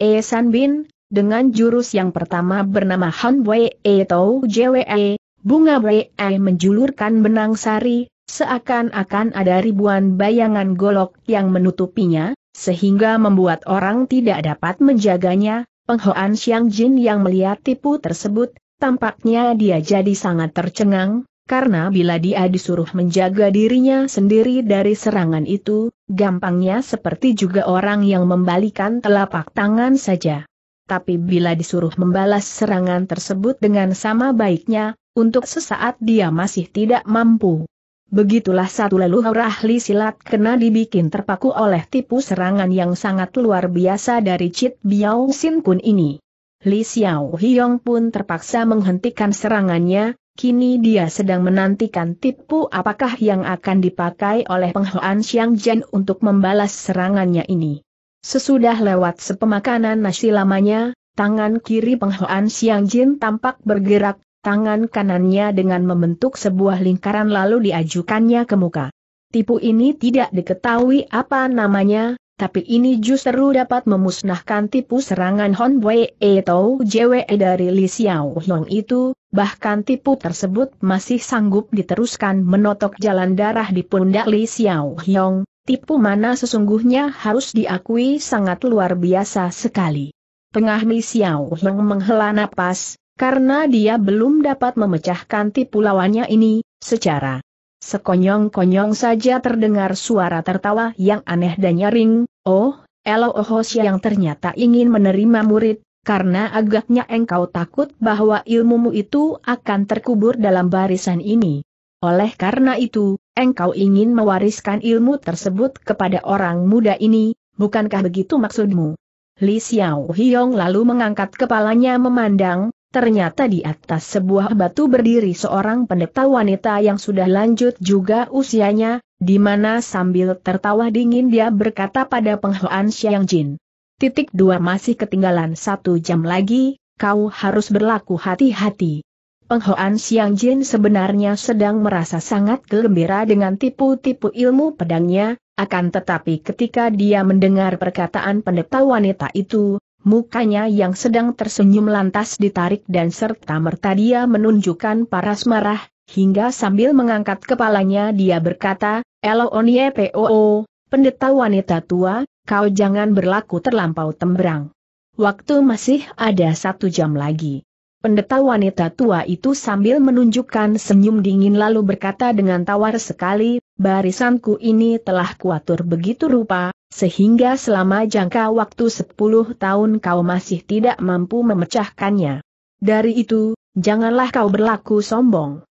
Bin dengan jurus yang pertama bernama Han Wei Tau JWE, bunga Wei menjulurkan benang sari, seakan-akan ada ribuan bayangan golok yang menutupinya, sehingga membuat orang tidak dapat menjaganya, penghoan Xiang Jin yang melihat tipu tersebut, tampaknya dia jadi sangat tercengang, karena bila dia disuruh menjaga dirinya sendiri dari serangan itu, gampangnya seperti juga orang yang membalikan telapak tangan saja. Tapi bila disuruh membalas serangan tersebut dengan sama baiknya, untuk sesaat dia masih tidak mampu. Begitulah satu leluhur ahli silat kena dibikin terpaku oleh tipu serangan yang sangat luar biasa dari Chit Biao Sin Kun ini. Li Xiao Hiong pun terpaksa menghentikan serangannya, Kini dia sedang menantikan tipu apakah yang akan dipakai oleh penghoan Xiang Jen untuk membalas serangannya ini. Sesudah lewat sepemakanan nasi lamanya, tangan kiri penghoan Xiang Jin tampak bergerak, tangan kanannya dengan membentuk sebuah lingkaran lalu diajukannya ke muka. Tipu ini tidak diketahui apa namanya, tapi ini justru dapat memusnahkan tipu serangan Hon Wei atau e JWE e dari Li Xiao Long itu, bahkan tipu tersebut masih sanggup diteruskan menotok jalan darah di pundak Li Xiao Long, tipu mana sesungguhnya harus diakui sangat luar biasa sekali. Pengah Li Xiao Long menghela napas, karena dia belum dapat memecahkan tipu lawannya ini, secara Sekonyong-konyong saja terdengar suara tertawa yang aneh dan nyaring, oh, elo Elohos yang ternyata ingin menerima murid, karena agaknya engkau takut bahwa ilmumu itu akan terkubur dalam barisan ini. Oleh karena itu, engkau ingin mewariskan ilmu tersebut kepada orang muda ini, bukankah begitu maksudmu? Li Xiao Hiong lalu mengangkat kepalanya memandang, Ternyata di atas sebuah batu berdiri seorang pendeta wanita yang sudah lanjut juga usianya, di mana sambil tertawa dingin dia berkata pada penghoan Xiang Jin. Titik dua masih ketinggalan satu jam lagi, kau harus berlaku hati-hati. Penghoan Xiang Jin sebenarnya sedang merasa sangat gembira dengan tipu-tipu ilmu pedangnya, akan tetapi ketika dia mendengar perkataan pendeta wanita itu, Mukanya yang sedang tersenyum lantas ditarik dan serta-merta dia menunjukkan paras marah, hingga sambil mengangkat kepalanya dia berkata, Elo Poo, pendeta wanita tua, kau jangan berlaku terlampau tembrang. Waktu masih ada satu jam lagi. Pendeta wanita tua itu sambil menunjukkan senyum dingin lalu berkata dengan tawar sekali, barisanku ini telah kuatur begitu rupa, sehingga selama jangka waktu 10 tahun kau masih tidak mampu memecahkannya. Dari itu, janganlah kau berlaku sombong.